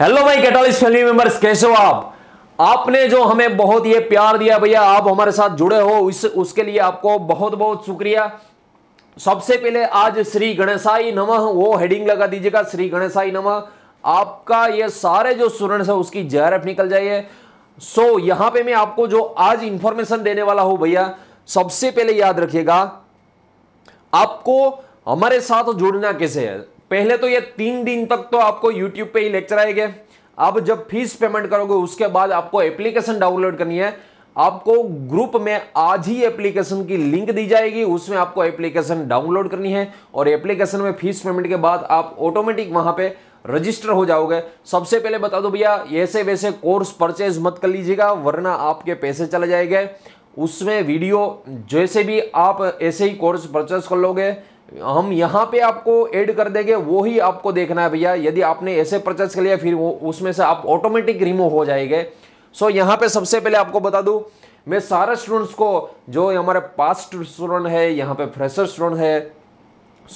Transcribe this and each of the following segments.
hello भाई कैटोलिस family members कैसे हो आप आपने जो हमें बहुत ये प्यार दिया भैया आप हमारे साथ जुड़े हो इस उसके लिए आपको बहुत बहुत शुक्रिया सबसे पहले आज श्री गणेशाई नमः वो हेडिंग लगा दीजिएगा श्री गणेशाई नमः आपका ये सारे जो स्टूडेंट्स है उसकी जेआरएफ निकल जाइए सो so, यहां पे मैं आपको जो आज इंफॉर्मेशन देने वाला हूं भैया सबसे पहले याद रखिएगा आपको हमारे साथ जुड़ना कैसे है पहले तो ये तीन दिन तक तो आपको यूट्यूब पे ही लेक्चर आएंगे अब जब फीस पेमेंट करोगे उसके बाद आपको एप्लीकेशन डाउनलोड करनी है आपको ग्रुप में आज ही एप्लीकेशन की लिंक दी जाएगी उसमें आपको एप्लीकेशन डाउनलोड करनी है और एप्लीकेशन में फीस पेमेंट के बाद आप ऑटोमेटिक वहां पे रजिस्टर हो जाओगे सबसे पहले बता दो भैया ऐसे वैसे कोर्स परचेज मत कर लीजिएगा वरना आपके पैसे चले जाएंगे उसमें वीडियो जैसे भी आप ऐसे ही कोर्स परचेज कर लोगे हम यहाँ पे आपको ऐड कर देंगे वो ही आपको देखना है भैया यदि आपने ऐसे परचेज कर लिया फिर वो उसमें से आप ऑटोमेटिक रिमूव हो जाएंगे सो so, यहाँ पे सबसे पहले आपको बता दूँ मैं सारे स्टूडेंट्स को जो हमारे पास्ट स्टूडेंट है यहाँ पे फ्रेशर स्टूडेंट है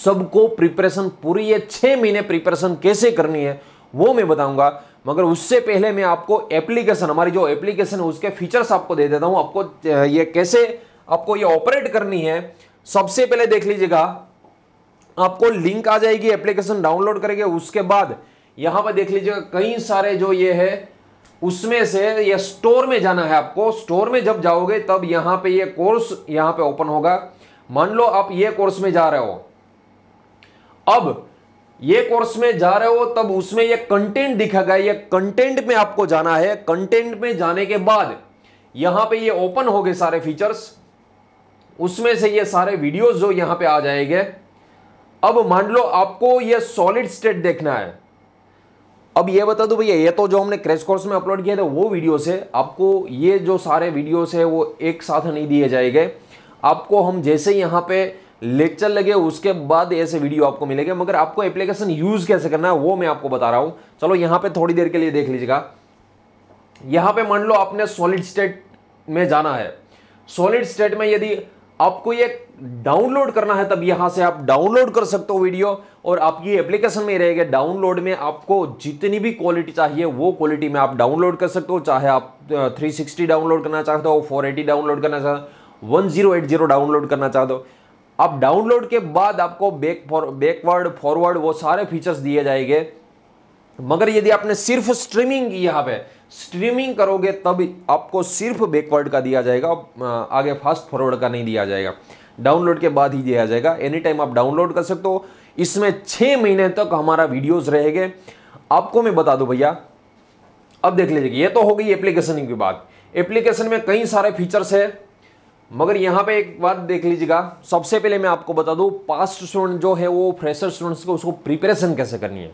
सबको प्रिपरेशन पूरी ये छः महीने प्रिपरेशन कैसे करनी है वो मैं बताऊंगा मगर उससे पहले मैं आपको एप्लीकेशन हमारी जो एप्लीकेशन है उसके फीचर्स आपको दे देता हूँ आपको ये कैसे आपको ये ऑपरेट करनी है सबसे पहले देख लीजिएगा आपको लिंक आ जाएगी एप्लीकेशन डाउनलोड करेंगे उसके बाद यहां पर देख लीजिएगा कई सारे जो ये है उसमें से ये स्टोर में जाना है आपको स्टोर में जब जाओगे तब यहां पे ये कोर्स यहां पे ओपन होगा मान लो आप ये कोर्स में जा रहे हो अब ये कोर्स में जा रहे हो तब उसमें ये कंटेंट दिखेगा ये कंटेंट में आपको जाना है कंटेंट में जाने के बाद यहां पे ये ओपन हो गए सारे फीचर्स उसमें से ये सारे वीडियोज जो यहां पर आ जाएंगे अब मान लो आपको ये सॉलिड स्टेट देखना है अब ये बता दो भैया ये तो जो हमने क्रैश कोर्स में अपलोड किया था वो वीडियो से आपको ये जो सारे वीडियोस है वो एक साथ नहीं दिए जाएंगे आपको हम जैसे यहाँ पे लेक्चर लगे उसके बाद ऐसे वीडियो आपको मिलेंगे मगर आपको एप्लीकेशन यूज़ कैसे करना है वो मैं आपको बता रहा हूँ चलो यहाँ पे थोड़ी देर के लिए देख लीजिएगा यहाँ पे मान लो आपने सॉलिड स्टेट में जाना है सॉलिड स्टेट में यदि आपको ये डाउनलोड करना है तब यहां से आप डाउनलोड कर सकते हो वीडियो और आपकी एप्लीकेशन में रहेगा डाउनलोड में आपको जितनी भी क्वालिटी चाहिए वो क्वालिटी में आप डाउनलोड कर सकते हो चाहे आप 360 डाउनलोड करना चाहते हो 480 डाउनलोड करना चाहते हो 1080 डाउनलोड करना चाहते हो आप डाउनलोड के बाद आपको बैक बैकवर्ड फॉरवर्ड वो सारे फीचर्स दिए जाएंगे मगर यदि आपने सिर्फ स्ट्रीमिंग की यहाँ पे स्ट्रीमिंग करोगे तब आपको सिर्फ बैकवर्ड का दिया जाएगा आगे फास्ट फॉरवर्ड का नहीं दिया जाएगा डाउनलोड के बाद ही दिया जाएगा एनी टाइम आप डाउनलोड कर सकते हो इसमें छः महीने तक हमारा वीडियोस रहेंगे आपको मैं बता दूं भैया अब देख लीजिए ये तो हो गई एप्लीकेशन की बात एप्लीकेशन में कई सारे फीचर्स है मगर यहाँ पे एक बात देख लीजिएगा सबसे पहले मैं आपको बता दूँ पास्ट स्टूडेंट जो है वो फ्रेशर स्टूडेंट्स को उसको प्रिपरेशन कैसे करनी है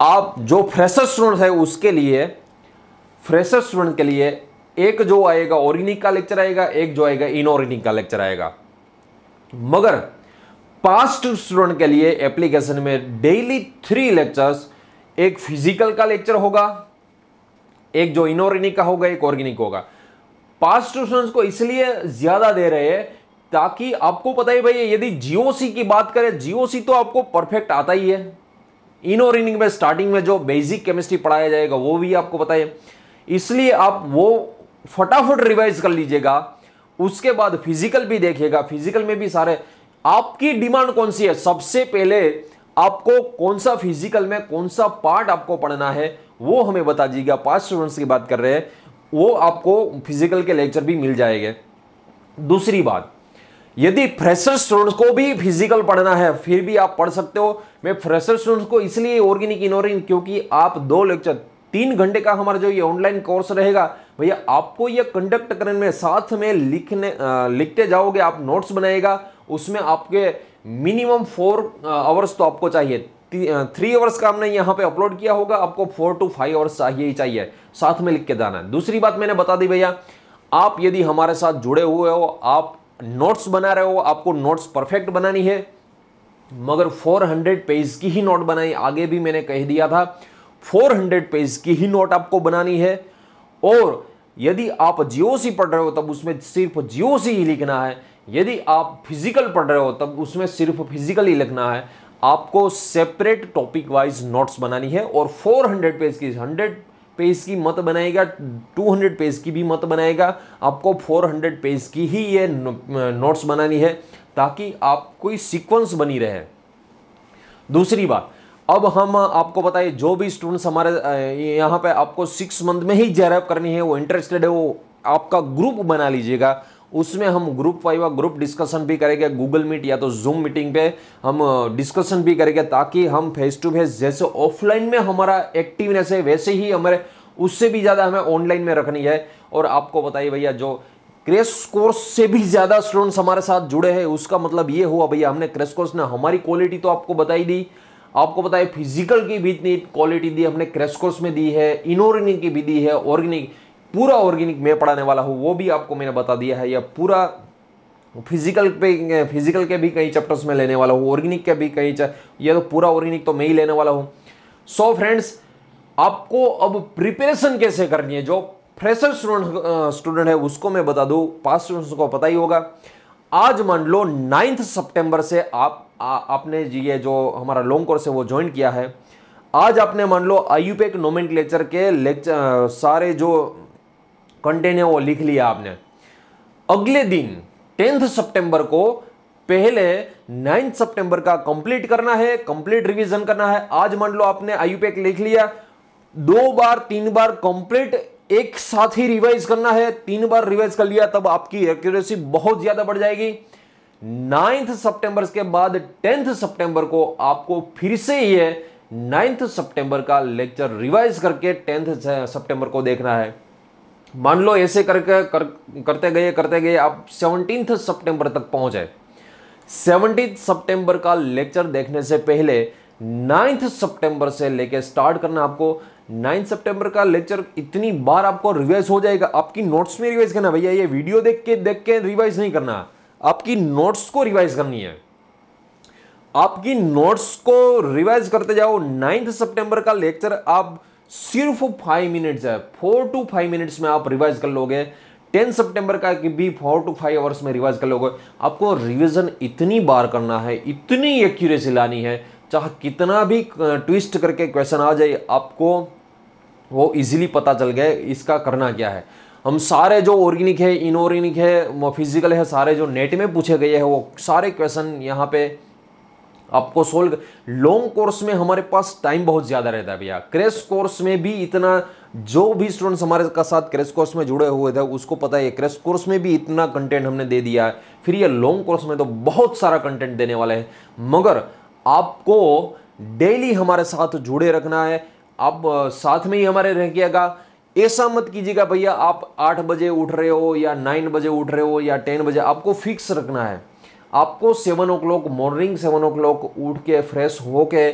आप जो फ्रेशर स्टूडेंट है उसके लिए फ्रेशर स्टूडेंट के लिए एक जो आएगा ऑर्गेनिक का लेक्चर आएगा एक जो आएगा इनऑर्गेनिक का लेक्चर आएगा मगर पास्ट स्टूडेंट के लिए एप्लीकेशन में डेली थ्री लेक्चर्स एक फिजिकल का लेक्चर होगा एक जो इनऑर्गेनिक का होगा एक ऑर्गेनिक होगा पास्ट स्टूडेंट्स को इसलिए ज्यादा दे रहे हैं ताकि आपको पता ही भाई यदि जीओसी की बात करें जीओसी तो आपको परफेक्ट आता ही है इनऑर्गेनिक में स्टार्टिंग में जो बेसिक केमिस्ट्री पढ़ाया जाएगा वो भी आपको पता है इसलिए आप वो फटाफट रिवाइज कर लीजिएगा उसके बाद फिजिकल भी देखिएगा फिजिकल में भी सारे आपकी डिमांड कौन सी है सबसे पहले आपको कौन सा फिजिकल में कौन सा पार्ट आपको पढ़ना है वो हमें बता दीजिएगा पांच स्टूडेंट्स की बात कर रहे हैं वो आपको फिजिकल के लेक्चर भी मिल जाएंगे दूसरी बात यदि फ्रेशर स्टूडेंट्स को भी फिजिकल पढ़ना है फिर भी आप पढ़ सकते हो मैं फ्रेशर स्टूडेंट्स को इसलिए ऑर्गेनिक इनोरिंग क्योंकि आप दो लेक्चर तीन घंटे का हमारा जो ये ऑनलाइन कोर्स रहेगा भैया आपको ये कंडक्ट करने में साथ में लिखने लिखते जाओगे आप नोट्स बनाएगा उसमें आपके मिनिमम फोर आवर्स तो आपको चाहिए थ्री आवर्स का हमने यहाँ पे अपलोड किया होगा आपको फोर टू फाइव आवर्स चाहिए ही चाहिए साथ में लिख के जाना है दूसरी बात मैंने बता दी भैया आप यदि हमारे साथ जुड़े हुए हो आप नोट्स बना रहे हो आपको नोट्स परफेक्ट बनानी है मगर 400 पेज की ही नोट बनाई आगे भी मैंने कह दिया था 400 पेज की ही नोट आपको बनानी है और यदि आप जीओसी पढ़ रहे हो तब उसमें सिर्फ जीओसी ही लिखना है यदि आप फिजिकल पढ़ रहे हो तब उसमें सिर्फ फिजिकल ही लिखना है आपको सेपरेट टॉपिक वाइज नोट्स बनानी है और 400 पेज की 100 पेज की मत बनाएगा 200 पेज की भी मत बनाएगा आपको 400 पेज की ही ये नोट्स बनानी है ताकि आप कोई सीक्वेंस बनी रहे दूसरी बात अब हम आपको बताइए जो भी स्टूडेंट्स हमारे यहाँ पे आपको सिक्स मंथ में ही जेरअप करनी है वो इंटरेस्टेड है वो आपका ग्रुप बना लीजिएगा उसमें हम ग्रुप वाइज ग्रुप डिस्कशन भी करेंगे गूगल मीट या तो जूम मीटिंग पे हम डिस्कशन भी करेंगे ताकि हम फेस टू फेस जैसे ऑफलाइन में हमारा एक्टिवनेस है वैसे ही हमारे उससे भी ज़्यादा हमें ऑनलाइन में रखनी है और आपको बताइए भैया जो क्रेश कोर्स से भी ज़्यादा स्टूडेंट्स हमारे साथ जुड़े हैं उसका मतलब ये हुआ भैया हमने क्रेश कोर्स ने हमारी क्वालिटी तो आपको बताई दी आपको बताए फिजिकल की भी इतनी क्वालिटी दी हमने क्रैश कोर्स में दी है इनऑर्गेनिक की भी दी है ऑर्गेनिक पूरा ऑर्गेनिक मैं पढ़ाने वाला हूँ वो भी आपको मैंने बता दिया है या पूरा फिजिकल पे फिजिकल के भी कई चैप्टर्स में लेने वाला हूँ ऑर्गेनिक के भी कई ये तो पूरा ऑर्गेनिक तो मैं ही लेने वाला हूँ सो फ्रेंड्स आपको अब प्रिपरेशन कैसे करनी है जो फ्रेशर स्टूडेंट स्टूडेंट है उसको मैं बता दूँ पास स्टूडेंट्स को पता ही होगा आज मान लो नाइन्थ सितंबर से आप आ, आपने ये जो हमारा लॉन्ग कोर्स है वो ज्वाइन किया है आज आपने मान लो आयुपेक नोमेंट लेक्चर के लेक्चर सारे जो कंटेंट है वो लिख लिया आपने अगले दिन टेंथ सितंबर को पहले नाइन्थ सितंबर का कंप्लीट करना है कंप्लीट रिवीजन करना है आज मान लो आपने आयुपेक लिख लिया दो बार तीन बार कंप्लीट एक साथ ही रिवाइज करना है तीन बार रिवाइज कर लिया तब आपकी एक्यूरेसी बहुत ज्यादा बढ़ जाएगी नाइन्थ सितंबर के बाद टेंथ सितंबर को आपको फिर से यह नाइन्थ सितंबर का लेक्चर रिवाइज करके टेंथ सितंबर को देखना है मान लो ऐसे करके कर, करते गए करते गए आप सेवनटीन सितंबर तक पहुंचे सेवनटीन सितंबर का लेक्चर देखने से पहले नाइन्थ सितंबर से लेके स्टार्ट करना आपको 9 सितंबर का लेक्चर इतनी बार आपको रिवाइज हो जाएगा आपकी नोट्स में रिवाइज करना भैया ये वीडियो देख के देख के रिवाइज नहीं करना आपकी नोट्स को रिवाइज करनी है आपकी नोट्स को रिवाइज करते जाओ नाइन्थ सितंबर का लेक्चर आप सिर्फ फाइव मिनट्स है फोर टू फाइव मिनट्स में आप रिवाइज कर लोगे 10 सितंबर का भी फोर टू फाइव आवर्स में रिवाइज कर लोगे आपको रिविजन इतनी बार करना है इतनी एक्यूरेसी लानी है चाहे कितना भी ट्विस्ट करके क्वेश्चन आ जाए आपको वो इजीली पता चल गया इसका करना क्या है हम सारे जो ऑर्गेनिक है इनऑर्गेनिक है फिजिकल है सारे जो नेट में पूछे गए हैं वो सारे क्वेश्चन यहाँ पे आपको सोल्व लॉन्ग कोर्स में हमारे पास टाइम बहुत ज़्यादा रहता है भैया क्रेश कोर्स में भी इतना जो भी स्टूडेंट्स हमारे का साथ क्रेश कोर्स में जुड़े हुए थे उसको पता है क्रेश कोर्स में भी इतना कंटेंट हमने दे दिया है फिर ये लॉन्ग कोर्स में तो बहुत सारा कंटेंट देने वाले हैं मगर आपको डेली हमारे साथ जुड़े रखना है आप साथ में ही हमारे रह गया ऐसा मत कीजिएगा भैया आप आठ बजे उठ रहे हो या नाइन बजे उठ रहे हो या टेन बजे आपको फिक्स रखना है आपको seven o'clock morning seven o'clock उठ के फ्रेश होके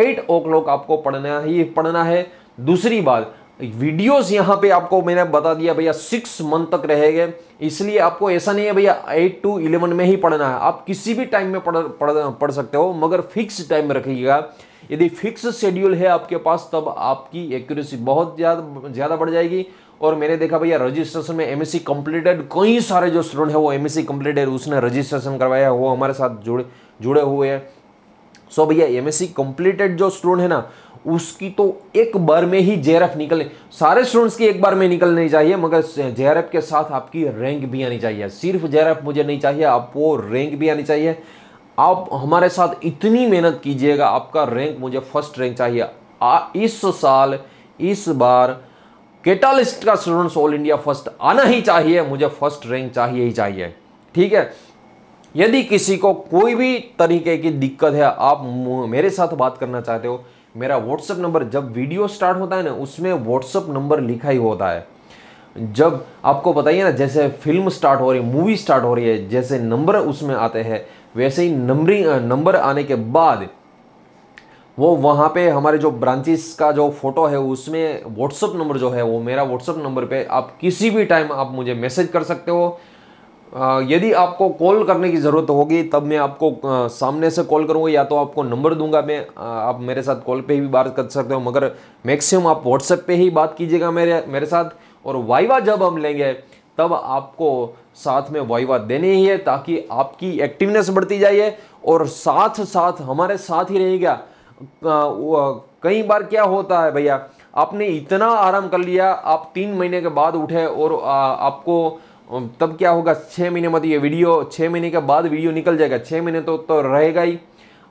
एट ओ क्लॉक आपको पढ़ना ही पढ़ना है दूसरी बात वीडियोस यहाँ पे आपको मैंने बता दिया भैया सिक्स मंथ तक रहेगा इसलिए आपको ऐसा नहीं है भैया एट टू इलेवन में ही पढ़ना है आप किसी भी टाइम में पढ़ पढ़ पढ़ सकते हो मगर फिक्स टाइम में रखिएगा यदि फिक्स शेड्यूल है आपके पास तब आपकी एक्यूरेसी बहुत ज़्यादा ज़्यादा बढ़ जाएगी और मैंने देखा भैया रजिस्ट्रेशन में एमएससी कंप्लीटेड कई सारे जो स्टूडेंट है वो एमएससी कंप्लीटेड उसने रजिस्ट्रेशन करवाया है वो हमारे साथ जुड़े जुड़े हुए हैं सो भैया एमएससी कंप्लीटेड जो स्टूडेंट है ना उसकी तो एक बार में ही जेआरएफ निकले सारे स्टूडेंट्स की एक बार में निकलनी चाहिए मगर जेआरएफ के साथ आपकी रैंक भी आनी चाहिए सिर्फ जेआरएफ मुझे नहीं चाहिए आपको रैंक भी आनी चाहिए आप हमारे साथ इतनी मेहनत कीजिएगा आपका रैंक मुझे फर्स्ट रैंक चाहिए आ, इस साल इस बार केटालिस्ट का स्टूडेंट्स ऑल इंडिया फर्स्ट आना ही चाहिए मुझे फर्स्ट रैंक चाहिए ही चाहिए ठीक है यदि किसी को कोई भी तरीके की दिक्कत है आप मेरे साथ बात करना चाहते हो मेरा व्हाट्सअप नंबर जब वीडियो स्टार्ट होता है ना उसमें व्हाट्सअप नंबर लिखा ही होता है जब आपको बताइए ना जैसे फिल्म स्टार्ट हो रही है मूवी स्टार्ट हो रही है जैसे नंबर उसमें आते हैं वैसे ही नंबरिंग नंबर आने के बाद वो वहाँ पे हमारे जो ब्रांचेस का जो फ़ोटो है उसमें व्हाट्सअप नंबर जो है वो मेरा व्हाट्सअप नंबर पे आप किसी भी टाइम आप मुझे मैसेज कर सकते हो यदि आपको कॉल करने की ज़रूरत होगी तब मैं आपको आ, सामने से कॉल करूँगा या तो आपको नंबर दूंगा मैं आ, आप मेरे साथ कॉल पे भी बात कर सकते हो मगर मैक्सिमम आप व्हाट्सएप पे ही बात कीजिएगा मेरे मेरे साथ और वाइवा जब हम लेंगे तब आपको साथ में वाइवा देने ही है ताकि आपकी एक्टिवनेस बढ़ती जाइए और साथ साथ हमारे साथ ही रहेगा कई बार क्या होता है भैया आपने इतना आराम कर लिया आप तीन महीने के बाद उठे और आ, आपको तब क्या होगा छः महीने मत ये वीडियो छः महीने के बाद वीडियो निकल जाएगा छः महीने तो तो रहेगा ही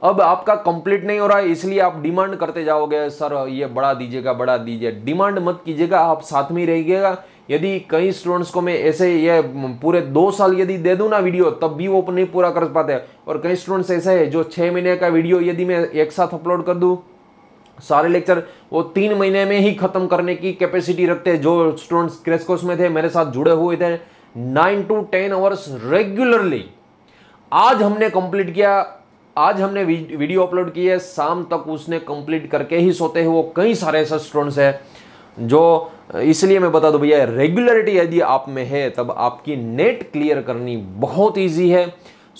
अब आपका कंप्लीट नहीं हो रहा है इसलिए आप डिमांड करते जाओगे सर ये बढ़ा दीजिएगा बढ़ा दीजिए डिमांड मत कीजिएगा आप साथ में रहिएगा यदि कई स्टूडेंट्स को मैं ऐसे ये पूरे दो साल यदि दे दूँ ना वीडियो तब भी वो नहीं पूरा कर पाते और कई स्टूडेंट्स ऐसे है जो छः महीने का वीडियो यदि मैं एक साथ अपलोड कर दूँ सारे लेक्चर वो तीन महीने में ही खत्म करने की कैपेसिटी रखते हैं जो स्टूडेंट्स क्रेस कोर्स में थे मेरे साथ जुड़े हुए थे nine to ten hours regularly आज हमने कंप्लीट किया आज हमने वीडियो अपलोड की है शाम तक उसने कंप्लीट करके ही सोते हैं वो कई सारे ऐसे स्टूडेंट्स हैं जो इसलिए मैं बता दूं भैया रेगुलरिटी यदि आप में है तब आपकी नेट क्लियर करनी बहुत ईजी है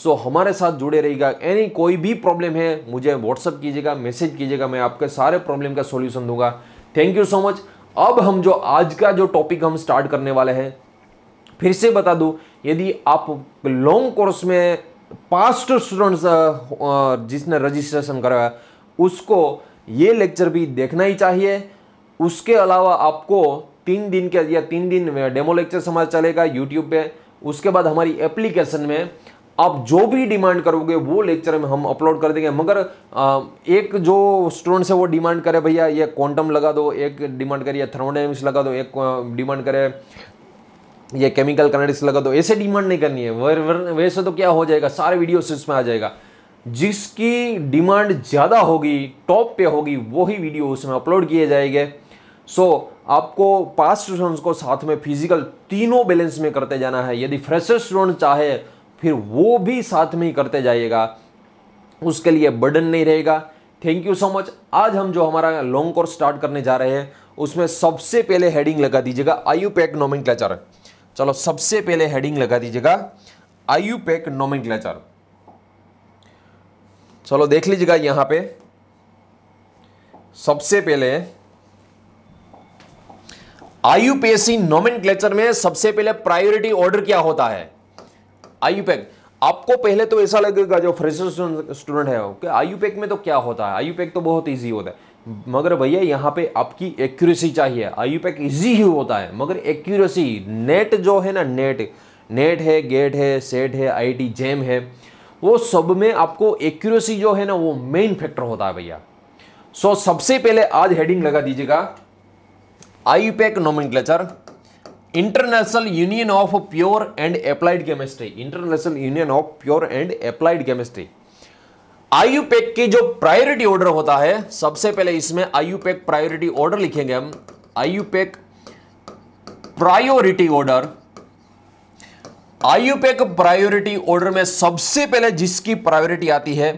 सो हमारे साथ जुड़े रहिएगा एनी कोई भी प्रॉब्लम है मुझे व्हाट्सअप कीजिएगा मैसेज कीजिएगा मैं आपके सारे प्रॉब्लम का सोल्यूशन दूंगा थैंक यू सो मच अब हम जो आज का जो टॉपिक हम स्टार्ट करने वाले हैं फिर से बता दूँ यदि आप लॉन्ग कोर्स में पास्ट स्टूडेंट्स जिसने रजिस्ट्रेशन कराया उसको ये लेक्चर भी देखना ही चाहिए उसके अलावा आपको तीन दिन के या तीन दिन में डेमो लेक्चर हमारा चलेगा यूट्यूब पे उसके बाद हमारी एप्लीकेशन में आप जो भी डिमांड करोगे वो लेक्चर में हम अपलोड कर देंगे मगर एक जो स्टूडेंट्स है वो डिमांड करे भैया ये क्वांटम लगा दो एक डिमांड करे थर्मोडाइनमिक्स लगा दो एक डिमांड करे ये केमिकल कनेडिक्स लगा दो तो ऐसे डिमांड नहीं करनी है वर, वर, वैसे तो क्या हो जाएगा सारे वीडियोस इसमें आ जाएगा जिसकी डिमांड ज़्यादा होगी टॉप पे होगी वही वीडियो उसमें अपलोड किए जाएंगे सो so, आपको पास स्टूडेंट्स को साथ में फिजिकल तीनों बैलेंस में करते जाना है यदि फ्रेशर स्टूडेंट चाहे फिर वो भी साथ में ही करते जाइएगा उसके लिए बर्डन नहीं रहेगा थैंक यू सो मच आज हम जो हमारा लॉन्ग कोर्स स्टार्ट करने जा रहे हैं उसमें सबसे पहले हेडिंग लगा दीजिएगा आयु पैक नोमिंग क्लचर चलो सबसे पहले हेडिंग लगा दीजिएगा पैक नोमेनक्लेचर चलो देख लीजिएगा यहां पे सबसे पहले आयुपीएससी क्लेचर में सबसे पहले प्रायोरिटी ऑर्डर क्या होता है पैक आपको पहले तो ऐसा लगेगा जो फ्रेशर स्टूडेंट है कि पैक में तो क्या होता है पैक तो बहुत इजी होता है मगर भैया यहाँ पे आपकी एक्यूरेसी चाहिए आई पैक ईजी ही होता है मगर एक्यूरेसी नेट जो है ना नेट नेट है गेट है सेट है आईटी जेम है वो सब में आपको एक्यूरेसी जो है ना वो मेन फैक्टर होता है भैया सो so, सबसे पहले आज हेडिंग लगा दीजिएगा IUPAC nomenclature International Union of Pure and Applied Chemistry International Union of Pure and Applied Chemistry IUPAC की जो प्रायोरिटी ऑर्डर होता है सबसे पहले इसमें आयुपैक प्रायोरिटी ऑर्डर लिखेंगे हम IUPAC priority order IUPAC priority order में सबसे पहले जिसकी प्रायोरिटी आती है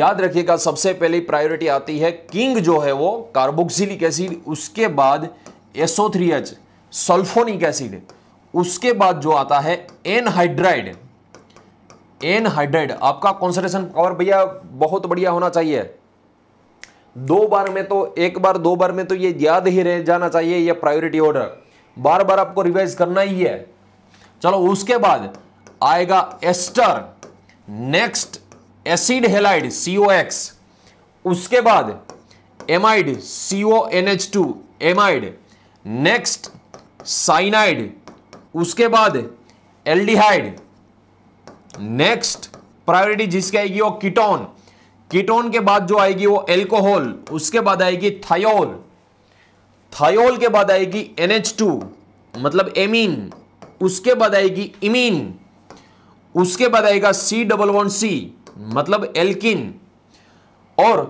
याद रखिएगा सबसे पहले प्रायोरिटी आती है किंग जो है वो कार्बोक्सिलिक एसिड उसके बाद SO three H sulphonic acid उसके बाद जो आता है एनहाइड्राइड एन हाइड्रेड आपका कॉन्सेंट्रेशन पावर भैया बहुत बढ़िया होना चाहिए दो बार में तो एक बार दो बार में तो ये याद ही रह जाना चाहिए ये प्रायोरिटी ऑर्डर बार बार आपको रिवाइज करना ही है चलो उसके बाद आएगा ester next acid halide CO X उसके बाद amide CO N H two amide next cyanide उसके बाद एल्डिहाइड नेक्स्ट प्रायोरिटी जिसकी आएगी वो कीटोन कीटोन के बाद जो आएगी वो एल्कोहल उसके बाद आएगी थायोल थायोल के बाद आएगी NH2 मतलब एमीन उसके बाद आएगी इमीन उसके बाद आएगा सी डबल वन सी मतलब एल्किन और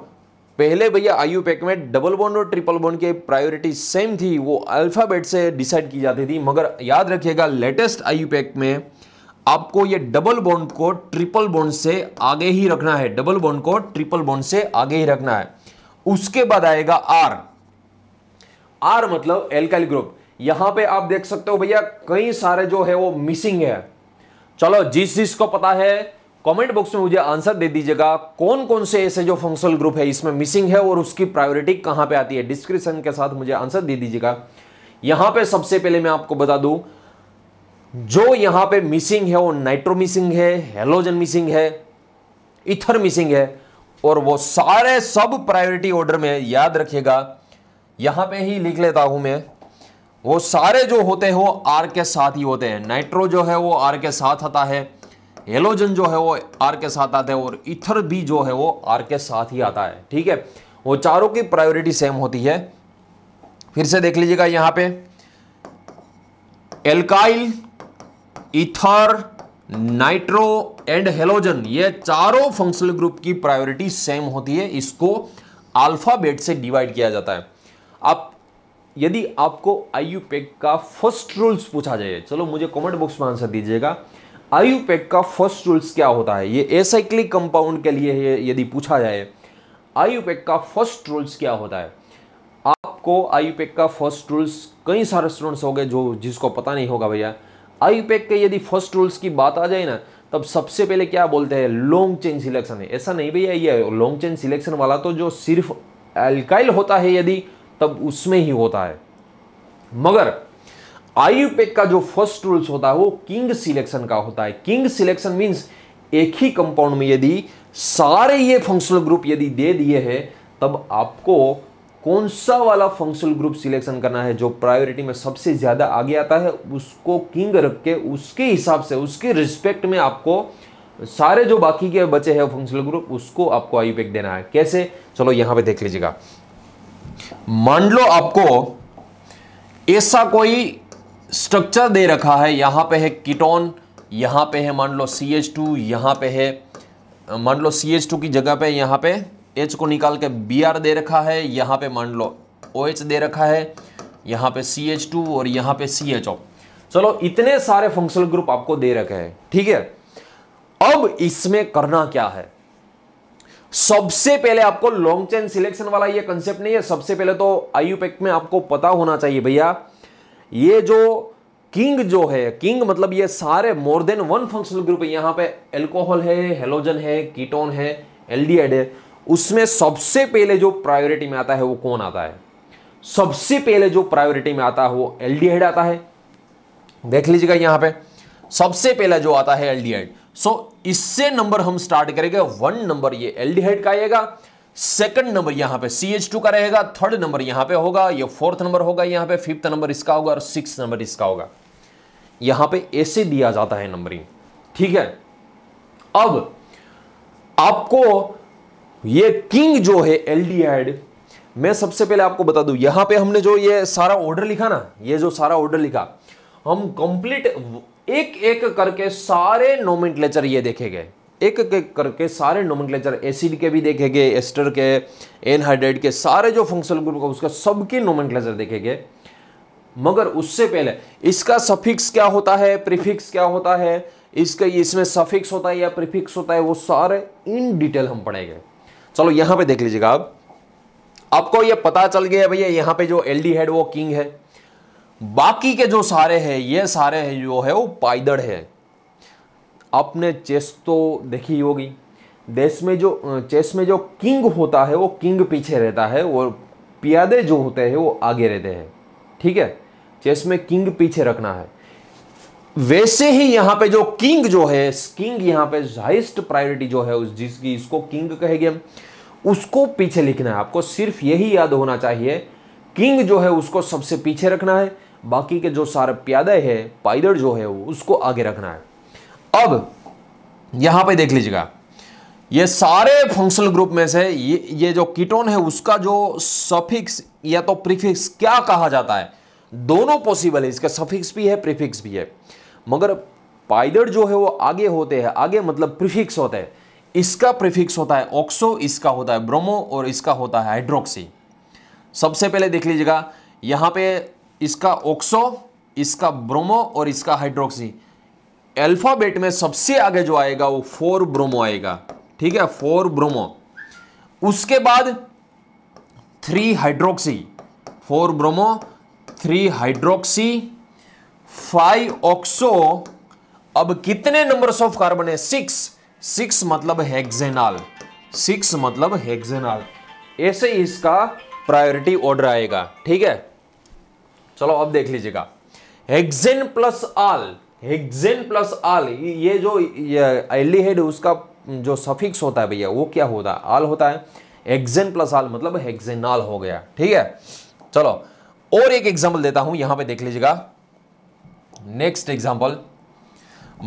पहले भैया आयु पैक में डबल बॉन्ड और ट्रिपल बॉन्ड की प्रायोरिटी सेम थी वो अल्फाबेट से डिसाइड की जाती थी मगर याद रखिएगा लेटेस्ट आयु पैक में आपको ये डबल बॉन्ड को ट्रिपल बॉन्ड से आगे ही रखना है डबल बॉन्ड को ट्रिपल बॉन्ड से आगे ही रखना है उसके बाद आएगा आर आर मतलब एल्काइल ग्रुप यहां पे आप देख सकते हो भैया कई सारे जो है वो मिसिंग है चलो जिस चीज को पता है कमेंट बॉक्स में मुझे आंसर दे दीजिएगा कौन कौन से ऐसे जो फंक्शनल ग्रुप है इसमें मिसिंग है और उसकी प्रायोरिटी कहां पे आती है डिस्क्रिप्शन के साथ मुझे आंसर दे दीजिएगा यहां पे सबसे पहले मैं आपको बता दूं जो यहां पे मिसिंग है वो नाइट्रो मिसिंग है हेलोजन मिसिंग है इथर मिसिंग है और वो सारे सब प्रायोरिटी ऑर्डर में याद रखिएगा यहां पे ही लिख लेता हूं मैं वो सारे जो होते हैं वो आर के साथ ही होते हैं नाइट्रो जो है वो आर के साथ आता है हेलोजन जो है वो आर के साथ आता है और इथर भी जो है वो आर के साथ ही आता है ठीक है वो चारों की प्रायोरिटी सेम होती है फिर से देख लीजिएगा यहां पे alkyl ether nitro and halogen ये चारों फंक्शनल ग्रुप की प्रायोरिटी सेम होती है इसको अल्फाबेट से डिवाइड किया जाता है अब यदि आपको आई का फर्स्ट रूल्स पूछा जाए चलो मुझे कमेंट बॉक्स में आंसर दीजिएगा आयु का फर्स्ट रूल्स क्या होता है ये एसाइक्लिक कंपाउंड के लिए यदि पूछा जाए आयु का फर्स्ट रूल्स क्या होता है आपको आयु का फर्स्ट रूल्स कई सारे स्टूडेंट्स हो गए जो जिसको पता नहीं होगा भैया आईपैक के यदि फर्स्ट रूल्स की बात आ जाए ना तब सबसे पहले क्या बोलते हैं लॉन्ग चेन सिलेक्शन है ऐसा नहीं भैया ये लॉन्ग चेन सिलेक्शन वाला तो जो सिर्फ एल्काइल होता है यदि तब उसमें ही होता है मगर आईयूपेक का जो फर्स्ट रूल्स होता है वो किंग सिलेक्शन का होता है किंग सिलेक्शन मीन्स एक ही कंपाउंड में यदि सारे ये फंक्शनल ग्रुप यदि दे दिए हैं तब आपको कौन सा वाला फंक्शनल ग्रुप सिलेक्शन करना है जो प्रायोरिटी में सबसे ज़्यादा आगे आता है उसको किंग रख के उसके हिसाब से उसके रिस्पेक्ट में आपको सारे जो बाकी के बचे हैं फंक्शनल ग्रुप उसको आपको आई पैक देना है कैसे चलो यहां पे देख लीजिएगा मान लो आपको ऐसा कोई स्ट्रक्चर दे रखा है यहां पे है किटोन यहां पे है मान लो सी एच टू यहां पे है मान लो सी एच टू की जगह पे यहां पे एच को निकाल के बी आर दे रखा है यहाँ पे मान लो ओ दे रखा है यहाँ पे सी एच टू और यहाँ पे सी एच ओ चलो इतने सारे फंक्शनल ग्रुप आपको दे रखे हैं ठीक है अब इसमें करना क्या है सबसे पहले आपको लॉन्ग चेन सिलेक्शन वाला ये कंसेप्ट नहीं है सबसे पहले तो आयु पैक में आपको पता होना चाहिए भैया ये जो किंग जो है किंग मतलब ये सारे more than one functional group है यहां पे एल्कोहल है हेलोजन है कीटोन है एल्डिहाइड है उसमें सबसे पहले जो प्रायोरिटी में आता है वो कौन आता है सबसे पहले जो प्रायोरिटी में आता है वो एल आता है देख लीजिएगा यहां पे सबसे पहला जो आता है एल्डिहाइड सो so, इससे नंबर हम स्टार्ट करेंगे वन नंबर ये एल्डिहाइड का आएगा सेकंड नंबर यहां पे टू का रहेगा थर्ड नंबर यहां पे होगा ये फोर्थ नंबर होगा यहां पे फिफ्थ नंबर इसका होगा और सिक्स नंबर इसका होगा यहां पे ऐसे दिया जाता है नंबरिंग ठीक है अब आपको ये किंग जो है एल्डिहाइड मैं सबसे पहले आपको बता दूं यहां पे हमने जो ये सारा ऑर्डर लिखा ना ये जो सारा ऑर्डर लिखा हम कंप्लीट एक एक करके सारे नोमेंटलेचर ये देखे गए एक एक करके सारे नोमेंटलेचर एसिड के भी देखे गए एस्टर के एनहाइड्रेट के सारे जो फंक्शनल ग्रुप का उसका सबके नोमेंटलेचर देखे गए मगर उससे पहले इसका सफिक्स क्या होता है प्रीफिक्स क्या होता है इसका इसमें सफिक्स होता है या प्रीफिक्स होता है वो सारे इन डिटेल हम पढ़ेंगे चलो यहां पे देख लीजिएगा आप आपको ये पता चल गया भैया यहां पे जो एल डी हेड वो किंग है बाकी के जो सारे हैं ये सारे हैं जो है वो पाइदड़ है आपने चेस तो देखी होगी देश में जो चेस में जो किंग होता है वो किंग पीछे रहता है और पियादे जो होते हैं वो आगे रहते हैं ठीक है चेस में किंग पीछे रखना है वैसे ही यहां पे जो किंग जो है किंग यहां पे हाइस्ट प्रायोरिटी जो है उस जिसकी इसको किंग कहेंगे हम उसको पीछे लिखना है आपको सिर्फ यही याद होना चाहिए किंग जो है उसको सबसे पीछे रखना है बाकी के जो सारे प्यादे है पाइदर जो है उसको आगे रखना है अब यहां पे देख लीजिएगा ये सारे फंक्शनल ग्रुप में से ये ये जो कीटोन है उसका जो सफिक्स या तो प्रीफिक्स क्या कहा जाता है दोनों पॉसिबल है इसका सफिक्स भी है प्रीफिक्स भी है मगर पाइदर जो है वो आगे होते हैं आगे मतलब प्रिफिक्स होते हैं इसका प्रिफिक्स होता है ऑक्सो इसका होता है ब्रोमो और इसका होता है हाइड्रोक्सी सबसे पहले देख लीजिएगा यहाँ पे इसका ऑक्सो इसका ब्रोमो और इसका हाइड्रोक्सी अल्फ़ाबेट में सबसे आगे जो आएगा वो फोर ब्रोमो आएगा ठीक है फोर ब्रोमो उसके बाद three hydroxy four bromo three hydroxy five oxo अब कितने नंबर्स ऑफ कार्बन है सिक्स सिक्स मतलब हेक्सेनाल सिक्स मतलब हेक्सेनाल ऐसे ही इसका प्रायोरिटी ऑर्डर आएगा ठीक है चलो अब देख लीजिएगा hexane plus al hexane plus al ये जो एल्डिहाइड उसका जो सफिक्स होता है भैया वो क्या होता है आल होता है हेक्सेन प्लस आल मतलब हेक्सेनाल हो गया ठीक है चलो और एक एग्जाम्पल देता हूं यहां पे देख लीजिएगा नेक्स्ट एग्जाम्पल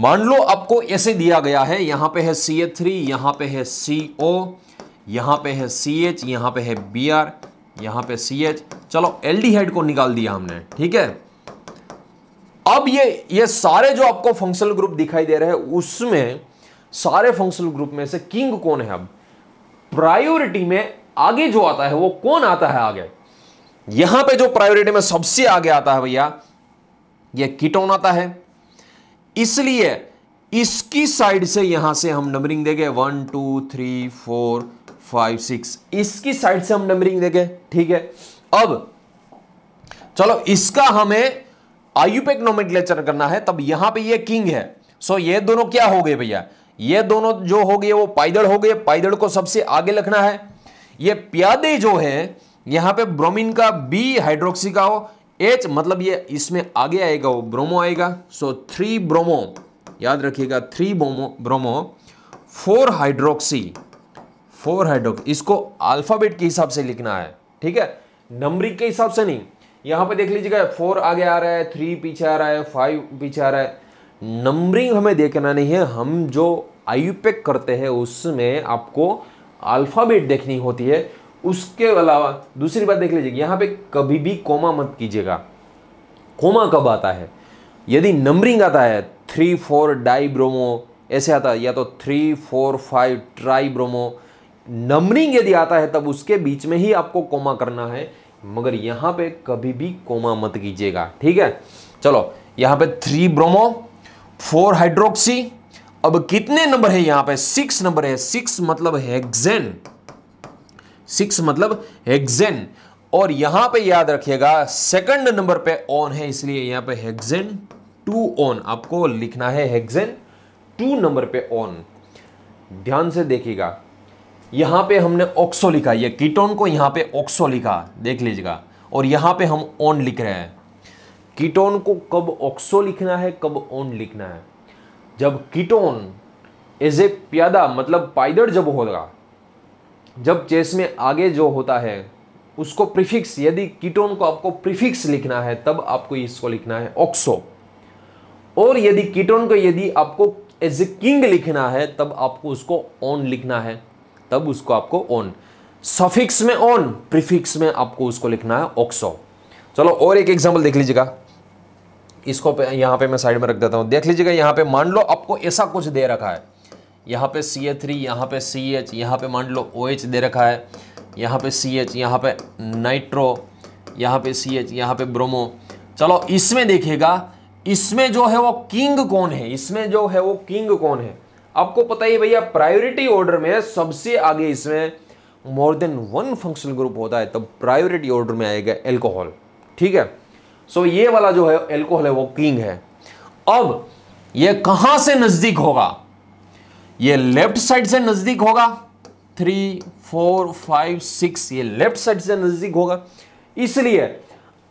मान लो आपको ऐसे दिया गया है यहां पे है सी ए थ्री यहां पे है सी ओ यहां पे है सी एच यहां पे है बी आर यहां पे सी एच चलो हेड को निकाल दिया हमने ठीक है अब ये ये सारे जो आपको फंक्शनल ग्रुप दिखाई दे रहे हैं उसमें सारे फंक्शनल ग्रुप में से किंग कौन है अब प्रायोरिटी में आगे जो आता है वो कौन आता है आगे यहां पे जो प्रायोरिटी में सबसे आगे आता है भैया यह कीटोन आता है इसलिए इसकी साइड से यहां से हम नंबरिंग देंगे one two three four five six इसकी साइड से हम नंबरिंग देंगे ठीक है अब चलो इसका हमें आयुपेक नोमेक्लेचर करना है तब यहां पे ये किंग है सो ये दोनों क्या हो गए भैया ये दोनों जो हो गए वो पाइदड़ हो गए पाइदड़ को सबसे आगे रखना है ये प्यादे जो है यहां पे ब्रोमीन का बी हाइड्रोक्सी का हो एच मतलब ये इसमें आगे आएगा वो ब्रोमो आएगा सो थ्री ब्रोमो याद रखिएगा three bromo bromo four hydroxy four hydroxy इसको अल्फ़ाबेट के हिसाब से लिखना है ठीक है नंबरिंग के हिसाब से नहीं यहाँ पे देख लीजिएगा फोर आगे आ रहा है थ्री पीछे आ रहा है फाइव पीछे आ रहा है नंबरिंग हमें देखना नहीं है हम जो आयुपेक करते हैं उसमें आपको अल्फ़ाबेट देखनी होती है उसके अलावा दूसरी बात देख लीजिए यहाँ पे कभी भी कोमा मत कीजिएगा कोमा कब आता है यदि नंबरिंग आता है थ्री फोर डाई ब्रोमो ऐसे आता है या तो three four five tri bromo numbering यदि आता है तब उसके बीच में ही आपको कोमा करना है मगर यहाँ पे कभी भी कोमा मत कीजिएगा ठीक है चलो यहाँ पे थ्री ब्रोमो फोर हाइड्रोक्सी अब कितने नंबर है यहाँ पे सिक्स नंबर मतलब है सिक्स मतलब हेक्सेन सिक्स मतलब हेक्सेन और यहां पे याद रखिएगा सेकंड नंबर पे ऑन है इसलिए यहां पे हेक्सेन टू ऑन आपको लिखना है हेक्सेन टू नंबर पे ऑन ध्यान से देखिएगा यहां पे हमने ऑक्सो लिखा ये कीटोन को यहां पे ऑक्सो लिखा देख लीजिएगा और यहां पे हम ऑन लिख रहे हैं कीटोन को कब ऑक्सो लिखना है कब ऑन लिखना है जब कीटोन एज ए प्यादा मतलब पाइडर जब होगा जब चेस में आगे जो होता है उसको प्रीफिक्स यदि कीटोन को आपको प्रीफिक्स लिखना है तब आपको इसको लिखना है ऑक्सो और यदि कीटोन को यदि आपको एज ए किंग लिखना है तब आपको उसको ऑन लिखना है तब उसको आपको ऑन सफिक्स में ऑन प्रीफिक्स में आपको उसको लिखना है ऑक्सो चलो और एक एग्जाम्पल देख लीजिएगा इसको यहां पर पे मैं साइड में रख देता हूँ देख लीजिएगा यहाँ पे मान लो आपको ऐसा कुछ दे रखा है यहाँ पे सी ए थ्री यहाँ पे सी एच यहाँ पे मान लो ओ OH दे रखा है यहाँ पे सी एच यहाँ पे नाइट्रो यहाँ पे सी एच यहाँ पे ब्रोमो चलो इसमें देखेगा इसमें जो है वो किंग कौन है इसमें जो है वो किंग कौन है आपको पता ही भैया प्रायोरिटी ऑर्डर में सबसे आगे इसमें more than one functional group होता है तब प्रायोरिटी ऑर्डर में आएगा एल्कोहल ठीक है सो so, ये वाला जो है एल्कोहल है वो किंग है अब ये कहां से नजदीक होगा ये लेफ्ट साइड से नज़दीक होगा थ्री फोर फाइव सिक्स ये लेफ्ट साइड से नज़दीक होगा इसलिए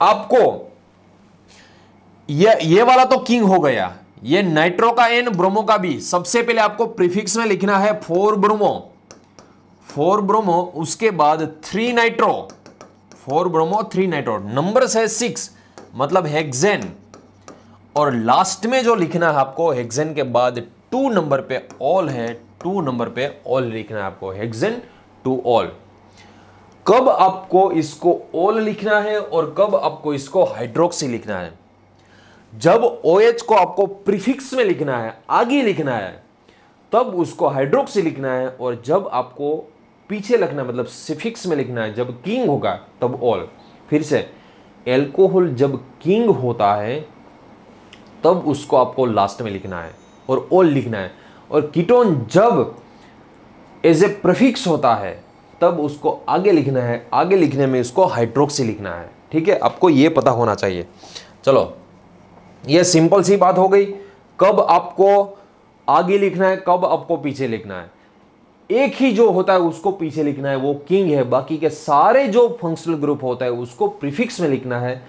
आपको ये ये वाला तो किंग हो गया ये नाइट्रो का एन ब्रोमो का भी सबसे पहले आपको प्रीफिक्स में लिखना है फोर ब्रोमो फोर ब्रोमो उसके बाद three nitro four bromo three nitro number है सिक्स मतलब हेक्सेन और लास्ट में जो लिखना है आपको हेक्सेन के बाद टू नंबर पे ऑल है टू नंबर पे ऑल लिखना है आपको हेक्सेन टू ऑल कब आपको इसको ऑल लिखना है और कब आपको इसको हाइड्रोक्सी लिखना है जब ओ OH को आपको प्रीफिक्स में लिखना है आगे लिखना है तब उसको हाइड्रोक्सी लिखना है और जब आपको पीछे लिखना मतलब सिफिक्स में लिखना है जब किंग होगा तब ऑल फिर से एल्कोहल जब किंग होता है तब उसको आपको लास्ट में लिखना है और ओल लिखना है और कीटोन जब एज ए प्रफिक्स होता है तब उसको आगे लिखना है आगे लिखने में इसको हाइड्रोक्सी लिखना है ठीक है आपको ये पता होना चाहिए चलो ये सिंपल सी बात हो गई कब आपको आगे लिखना है कब आपको पीछे लिखना है एक ही जो होता है उसको पीछे लिखना है वो किंग है बाकी के सारे जो फंक्शनल ग्रुप होता है उसको प्रीफिक्स में लिखना है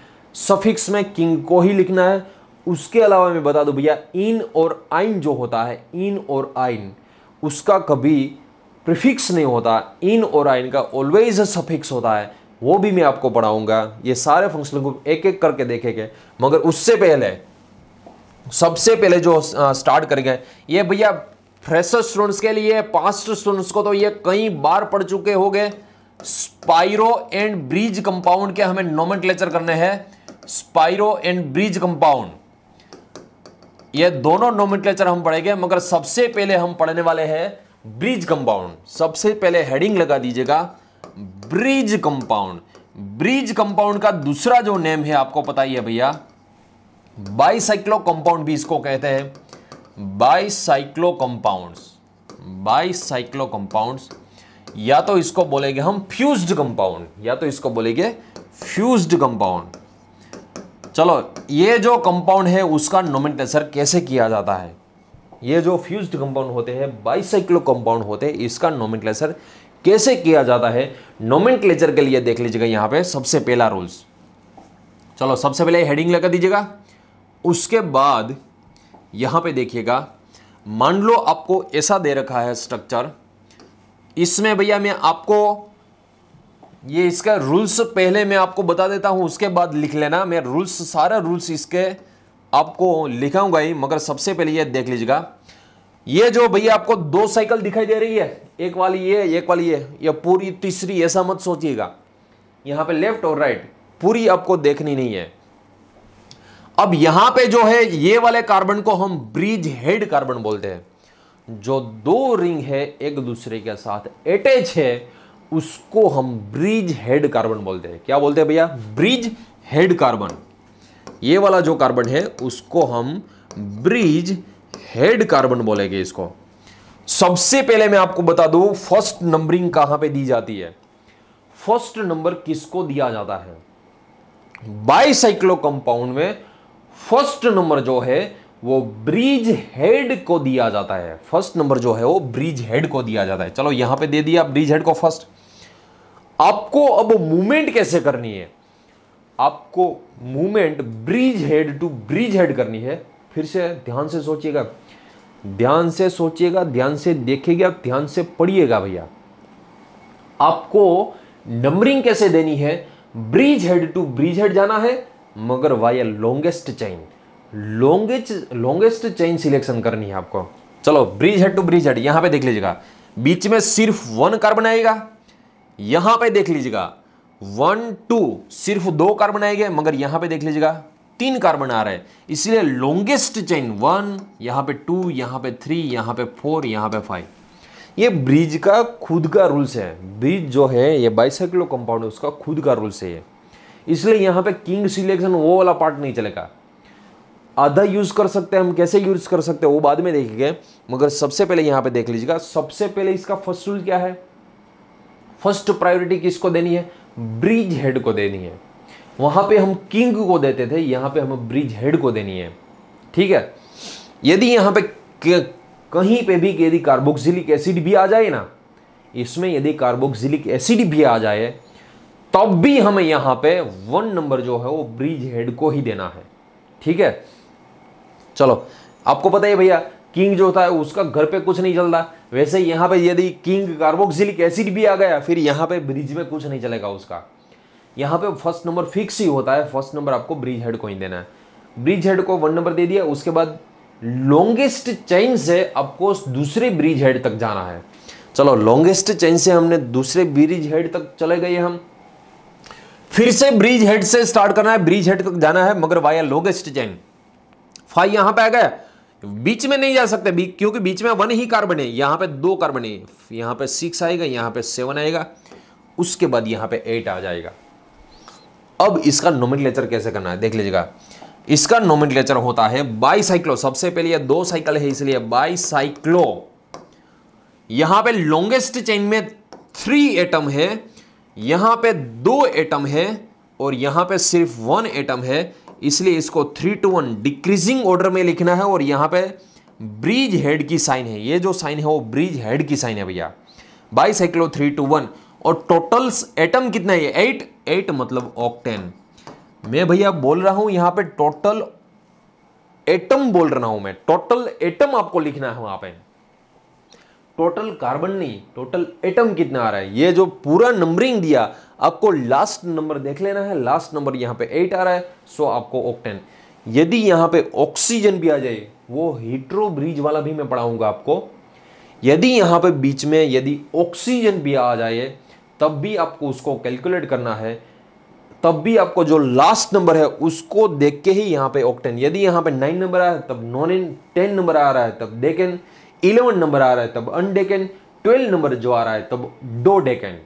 सफिक्स में किंग को ही लिखना है उसके अलावा मैं बता दूं भैया इन और आइन जो होता है इन और आइन उसका कभी प्रिफिक्स नहीं होता इन और आइन का ऑलवेज सफिक्स होता है वो भी मैं आपको पढ़ाऊंगा ये सारे फंक्शन को एक एक करके देखेंगे मगर उससे पहले सबसे पहले जो स्टार्ट करेंगे ये भैया फ्रेशर स्टूडेंट्स के लिए पास्ट स्टूडेंट्स को तो ये कई बार पढ़ चुके गए स्पाइरो एंड ब्रिज कंपाउंड के हमें नोमेंट करने हैं स्पाइरो एंड ब्रिज कंपाउंड ये दोनों नोमिक्लेचर हम पढ़ेंगे मगर सबसे पहले हम पढ़ने वाले हैं ब्रिज कंपाउंड सबसे पहले हेडिंग लगा दीजिएगा ब्रिज कंपाउंड ब्रिज कंपाउंड का दूसरा जो नेम है आपको पता ही है भैया बाईसाइक्लो कंपाउंड भी इसको कहते हैं बाईसाइक्लो कंपाउंड बाईसाइक्लो कंपाउंड या तो इसको बोलेंगे हम फ्यूज्ड कंपाउंड या तो इसको बोलेंगे फ्यूज्ड कंपाउंड चलो ये जो कंपाउंड है उसका नोमेंटेचर कैसे किया जाता है ये जो फ्यूज्ड कंपाउंड होते हैं बाइसाइक्लो कंपाउंड होते हैं इसका नोमेंटलेचर कैसे किया जाता है नोमेंटलेचर के लिए देख लीजिएगा यहां पे सबसे पहला रूल्स चलो सबसे पहले हेडिंग लगा दीजिएगा उसके बाद यहां पे देखिएगा मान लो आपको ऐसा दे रखा है स्ट्रक्चर इसमें भैया मैं आपको ये इसका रूल्स पहले मैं आपको बता देता हूँ उसके बाद लिख लेना मैं रूल्स सारा रूल्स इसके आपको लिखाऊंगा ही मगर सबसे पहले ये देख लीजिएगा ये जो भैया आपको दो साइकिल दिखाई दे रही है एक वाली ये एक वाली ये ये पूरी तीसरी ऐसा मत सोचिएगा यहाँ पे लेफ्ट और राइट पूरी आपको देखनी नहीं है अब यहाँ पे जो है ये वाले कार्बन को हम ब्रिज हेड कार्बन बोलते हैं जो दो रिंग है एक दूसरे के साथ अटैच है उसको हम ब्रिज हेड कार्बन बोलते हैं क्या बोलते हैं भैया ब्रिज हेड कार्बन ये वाला जो कार्बन है उसको हम ब्रिज हेड कार्बन बोलेंगे इसको सबसे पहले मैं आपको बता दूं फर्स्ट नंबरिंग कहां पे दी जाती है फर्स्ट नंबर किसको दिया जाता है बाईसाइक्लो कंपाउंड में फर्स्ट नंबर जो है वो ब्रिज हेड को दिया जाता है फर्स्ट नंबर जो है वो ब्रिज हेड को दिया जाता है चलो यहां पे दे दिया ब्रिज हेड को फर्स्ट आपको अब मूवमेंट कैसे करनी है आपको movement bridge head to bridge head करनी है फिर से ध्यान से सोचिएगा ध्यान से सोचिएगा ध्यान से देखिएगा ध्यान से पढ़िएगा भैया आपको नंबरिंग कैसे देनी है bridge head to bridge head जाना है मगर via longest chain longest longest chain selection करनी है आपको चलो bridge head to bridge head यहां पे देख लीजिएगा बीच में सिर्फ वन कार्बन आएगा यहां पे देख लीजिएगा वन टू सिर्फ दो कार्बन आएंगे मगर यहां पे देख लीजिएगा तीन कार्बन आ रहे हैं इसलिए लॉन्गेस्ट चेन वन यहां पे टू यहां पे थ्री यहां पे फोर यहां पे फाइव ये ब्रिज का खुद का रूल्स है ब्रिज जो है ये बाइसाइक्लो कंपाउंड उसका खुद का रूल्स है इसलिए यहां पे किंग सिलेक्शन वो वाला पार्ट नहीं चलेगा आधा यूज़ कर सकते हैं हम कैसे यूज़ कर सकते हैं वो बाद में देखेंगे मगर सबसे पहले यहां पे देख लीजिएगा सबसे पहले इसका फर्स्ट रूल क्या है फर्स्ट प्रायोरिटी किसको देनी है ब्रिज हेड को देनी है वहां पे हम किंग को देते थे यहां पे हम ब्रिज हेड को देनी है ठीक है यदि यहां पे कहीं पे भी यदि कार्बोक्सिलिक एसिड भी आ जाए ना इसमें यदि कार्बोक्सिलिक एसिड भी आ जाए तब भी हमें यहां पे वन नंबर जो है वो ब्रिज हेड को ही देना है ठीक है चलो आपको पता है भैया किंग जो होता है उसका घर पे कुछ नहीं चलता वैसे यहाँ पे यदि किंग कार्बोक्सिलिक एसिड भी आ गया फिर यहाँ पे ब्रिज में कुछ नहीं चलेगा उसका यहाँ पे फर्स्ट नंबर फिक्स ही होता है फर्स्ट नंबर आपको ब्रिज हेड को ही देना है ब्रिज हेड को वन नंबर दे दिया उसके बाद लॉन्गेस्ट चेन से आपको दूसरे ब्रिज हेड तक जाना है चलो लॉन्गेस्ट चेन से हमने दूसरे ब्रिज हेड तक चले गए हम फिर से ब्रिज हेड से स्टार्ट करना है ब्रिज हेड तक जाना है मगर वाया लॉन्गेस्ट चेन फाइव यहां पे आ गया बीच में नहीं जा सकते क्योंकि बीच में वन ही कार्बन है यहां पे दो कार्बन है यहां पे सिक्स आएगा यहां पे सेवन आएगा उसके बाद यहां पे एट आ जाएगा अब इसका नोमिनलेचर कैसे करना है देख लीजिएगा इसका नोमिनलेचर होता है बाईसाइक्लो सबसे पहले ये दो साइकिल है इसलिए बाईसाइक्लो यहां पर लॉन्गेस्ट चेन में थ्री एटम है यहां पर दो एटम है और यहां पर सिर्फ वन एटम है इसलिए इसको three two one decreasing order में लिखना है और यहाँ पे ब्रिज हेड की साइन है ये जो साइन है वो ब्रिज हेड की साइन है भैया bicyclo three two one और टोटल्स एटम कितना है एट एट मतलब ऑक्टेन मैं भैया बोल रहा हूं यहाँ पे टोटल एटम बोल रहा हूं मैं टोटल एटम आपको लिखना है वहाँ पे टोटल कार्बन नहीं टोटल एटम कितना आ रहा है ये जो पूरा नंबरिंग दिया आपको लास्ट नंबर देख लेना है लास्ट नंबर यहाँ पे एट आ रहा है सो आपको ऑक्टेन यदि यहाँ पे ऑक्सीजन भी आ जाए वो हीट्रो ब्रिज वाला भी मैं पढ़ाऊंगा आपको यदि यहाँ पे बीच में यदि ऑक्सीजन भी आ जाए तब भी आपको उसको कैलकुलेट करना है तब भी आपको जो लास्ट नंबर है उसको देख के ही यहाँ पे ऑक्टेन यदि यहाँ पे नाइन नंबर आया तब नॉन इन टेन नंबर आ रहा है तब डेकेन इलेवन नंबर आ रहा है तब अनडेकेन ट्वेल्व नंबर जो आ रहा है तब डो डेकेन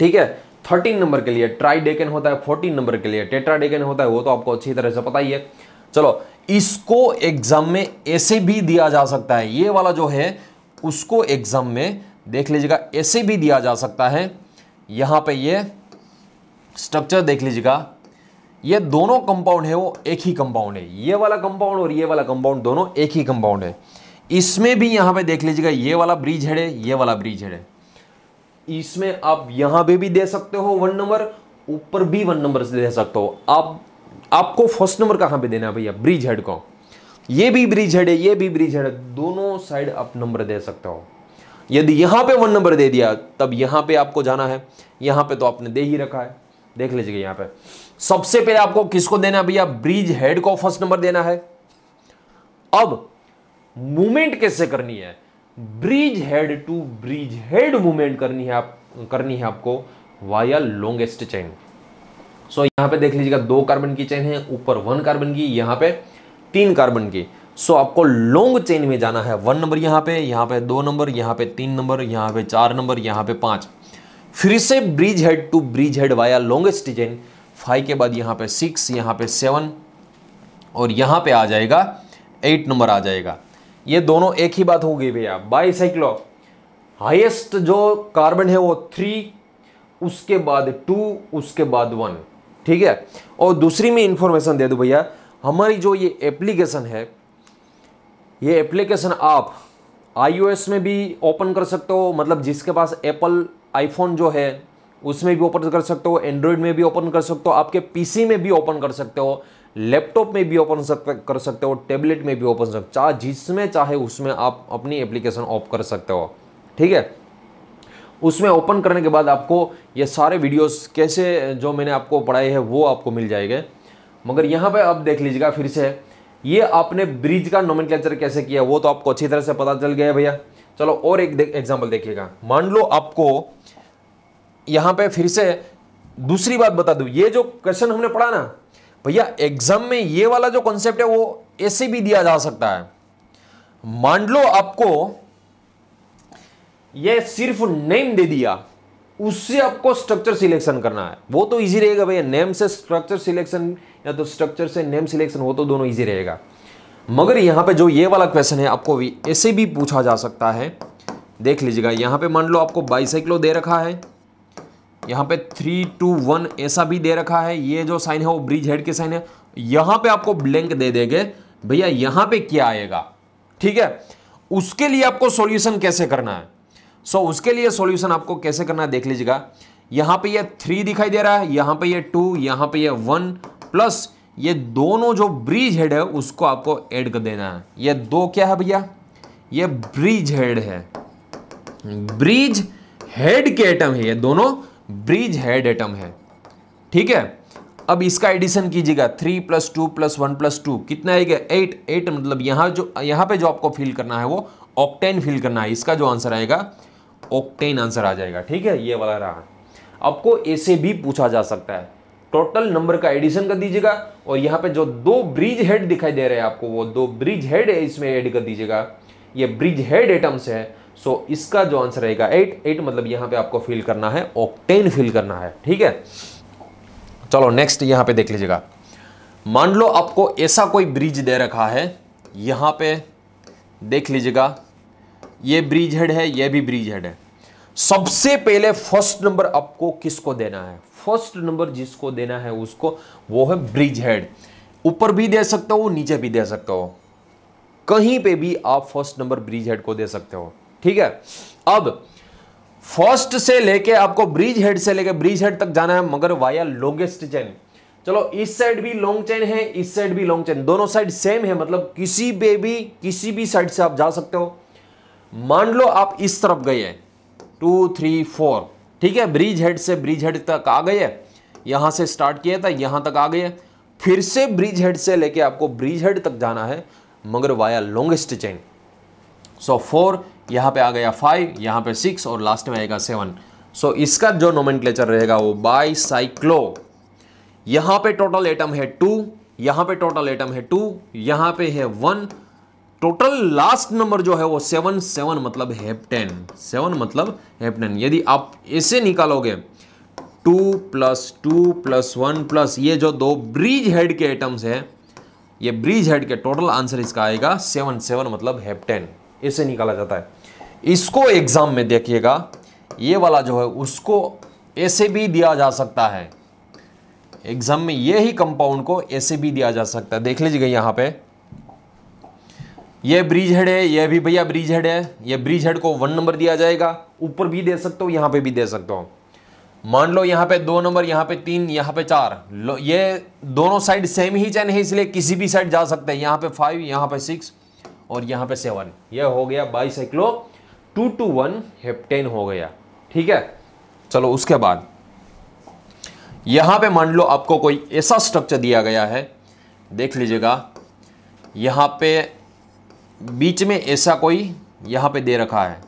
ठीक है थर्टीन नंबर के लिए ट्राई डेकन होता है फोर्टीन नंबर के लिए टेट्रा डेकन होता है वो तो आपको अच्छी तरह से पता ही है चलो इसको एग्जाम में ऐसे भी दिया जा सकता है ये वाला जो है उसको एग्जाम में देख लीजिएगा ऐसे भी दिया जा सकता है यहां पे ये स्ट्रक्चर देख लीजिएगा ये दोनों कंपाउंड है वो एक ही कंपाउंड है ये वाला कंपाउंड और ये वाला कंपाउंड दोनों एक ही कंपाउंड है इसमें भी यहां पे देख लीजिएगा ये वाला ब्रिज है ये वाला ब्रिज है इसमें आप यहां पे भी दे सकते हो वन नंबर ऊपर भी वन नंबर दे सकते हो आप आपको फर्स्ट नंबर कहां पे देना है भैया ब्रिज हेड को ये भी ब्रिज हेड है ये भी ब्रिज हेड दोनों साइड आप नंबर दे सकते हो यदि यहां पे वन नंबर दे दिया तब यहां पे आपको जाना है यहां पे तो आपने दे ही रखा है देख लीजिएगा यहां पे सबसे पहले आपको किसको देना है भैया ब्रिज हेड को फर्स्ट नंबर देना है अब मूवमेंट कैसे करनी है bridge head to bridge head movement करनी है आप करनी है आपको via longest chain so so, यहां पे देख लीजिएगा दो कार्बन की चेन है ऊपर वन कार्बन की यहां पे तीन कार्बन की सो so, आपको लॉन्ग चेन में जाना है वन नंबर यहां पे यहां पे दो नंबर यहां पे तीन नंबर यहां पे चार नंबर यहां पे पांच फिर से bridge head to bridge head via longest chain five के बाद यहां पे सिक्स यहां पे सेवन और यहां पे आ जाएगा एट नंबर आ जाएगा ये दोनों एक ही बात हो गई भैया बाईसाइक्लो हाइस्ट जो कार्बन है वो थ्री उसके बाद टू उसके बाद वन ठीक है और दूसरी में इंफॉर्मेशन दे दूँ भैया हमारी जो ये एप्लीकेशन है ये एप्लीकेशन आप आईओएस में भी ओपन कर सकते हो मतलब जिसके पास एप्पल आईफोन जो है उसमें भी ओपन कर सकते हो एंड्रॉयड में भी ओपन कर सकते हो आपके पीसी में भी ओपन कर सकते हो लैपटॉप में भी ओपन कर सकते हो टेबलेट में भी ओपन हो चाहे जिसमें चाहे उसमें आप अपनी एप्लीकेशन ऑफ कर सकते हो ठीक है उसमें ओपन करने के बाद आपको ये सारे वीडियोस कैसे जो मैंने आपको पढ़ाए हैं वो आपको मिल जाएंगे मगर यहाँ पे आप देख लीजिएगा फिर से ये आपने ब्रिज का नोमिन कैसे किया वो तो आपको अच्छी तरह से पता चल गया भैया चलो और एक एग्जाम्पल देखिएगा मान लो आपको यहाँ पे फिर से दूसरी बात बता दू ये जो क्वेश्चन हमने पढ़ा ना भैया एग्जाम में ये वाला जो कॉन्सेप्ट है वो ऐसे भी दिया जा सकता है मान लो आपको ये सिर्फ नेम दे दिया उससे आपको स्ट्रक्चर सिलेक्शन करना है वो तो इजी रहेगा भैया नेम से स्ट्रक्चर सिलेक्शन या तो स्ट्रक्चर से नेम सिलेक्शन हो तो दोनों इजी रहेगा मगर यहां पे जो ये वाला क्वेश्चन है आपको ऐसे भी पूछा जा सकता है देख लीजिएगा यहां पे मान लो आपको बाइसाइक्लो दे रखा है यहाँ पे थ्री टू वन ऐसा भी दे रखा है ये जो साइन है वो ब्रिज हेड के साइन है यहाँ पे आपको ब्लैंक दे देंगे भैया यहाँ पे क्या आएगा ठीक है उसके लिए आपको सॉल्यूशन कैसे करना है सो so, उसके लिए सॉल्यूशन आपको कैसे करना है देख लीजिएगा यहाँ पे ये थ्री दिखाई दे रहा है यहाँ पे ये टू यहाँ पे ये वन प्लस ये दोनों जो ब्रिज हेड है उसको आपको एड कर देना है ये दो क्या है भैया ये ब्रिज हेड है ब्रिज हेड के आइटम है ये दोनों ब्रिज हेड एटम है ठीक है अब इसका एडिशन कीजिएगा three plus two plus one plus two कितना आएगा एट एट मतलब यहाँ जो यहाँ पे जो आपको फिल करना है वो ऑक्टेन फिल करना है इसका जो आंसर आएगा ऑक्टेन आंसर आ जाएगा ठीक है ये वाला रहा आपको ऐसे भी पूछा जा सकता है टोटल नंबर का एडिशन कर दीजिएगा और यहाँ पे जो दो ब्रिज हेड दिखाई दे रहे हैं आपको वो दो ब्रिज हेड है इसमें एड कर दीजिएगा ये ब्रिज हेड एटम्स है सो so, इसका जो आंसर रहेगा एट एट मतलब यहां पे आपको फिल करना है ऑक्टेन फिल करना है ठीक है चलो नेक्स्ट यहां पे देख लीजिएगा मान लो आपको ऐसा कोई ब्रिज दे रखा है यहां पे देख लीजिएगा ये ब्रिज हेड है ये भी ब्रिज हेड है सबसे पहले फर्स्ट नंबर आपको किसको देना है फर्स्ट नंबर जिसको देना है उसको वो है ब्रिज हेड ऊपर भी दे सकते हो नीचे भी दे सकते हो कहीं पे भी आप फर्स्ट नंबर ब्रिज हेड को दे सकते हो ठीक है अब फर्स्ट से लेके आपको ब्रिज हेड से लेके ब्रिज हेड तक जाना है मगर वाया लॉन्गेस्ट चेन चलो इस साइड भी लॉन्ग चेन है इस साइड भी लॉन्ग चेन दोनों साइड सेम है मतलब किसी पे भी किसी भी साइड से आप जा सकते हो मान लो आप इस तरफ गए हैं टू थ्री फोर ठीक है ब्रिज हेड से ब्रिज हेड तक आ गए यहां से स्टार्ट किया था यहां तक आ गए फिर से ब्रिज हेड से लेके आपको ब्रिज हेड तक जाना है मगर via longest chain so four यहाँ पे आ गया फाइव यहाँ पे सिक्स और लास्ट में आएगा सेवन सो so, इसका जो नोमेन रहेगा वो बाई साइक्लो यहाँ पे टोटल एटम है टू यहाँ पे टोटल एटम है टू यहाँ पे है वन टोटल लास्ट नंबर जो है वो सेवन सेवन मतलब हेप्टेन सेवन मतलब हेप्टेन यदि आप ऐसे निकालोगे two plus two plus one plus ये जो दो ब्रिज हेड के एटम्स हैं ये ब्रिज हेड के टोटल आंसर इसका आएगा सेवन सेवन मतलब हेप्टेन ऐसे निकाला जाता है इसको एग्ज़ाम में देखिएगा ये वाला जो है उसको ऐसे भी दिया जा सकता है एग्ज़ाम में ये ही कंपाउंड को ऐसे भी दिया जा सकता है देख लीजिएगा यहां पे ये ब्रिज हेड है ये भी भैया ब्रिज हेड है ये ब्रिज हेड को वन नंबर दिया जाएगा ऊपर भी दे सकते हो यहां पे भी दे सकते हो मान लो यहां पे दो नंबर यहां पे तीन यहां पे चार ये दोनों साइड सेम ही चैन है इसलिए किसी भी साइड जा सकते हैं यहां पे फाइव यहां पे सिक्स और यहां पे सेवन ये यह हो गया bicyclo two two one heptane हो गया ठीक है चलो उसके बाद यहां पे मान लो आपको कोई ऐसा स्ट्रक्चर दिया गया है देख लीजिएगा यहां पे बीच में ऐसा कोई यहां पे दे रखा है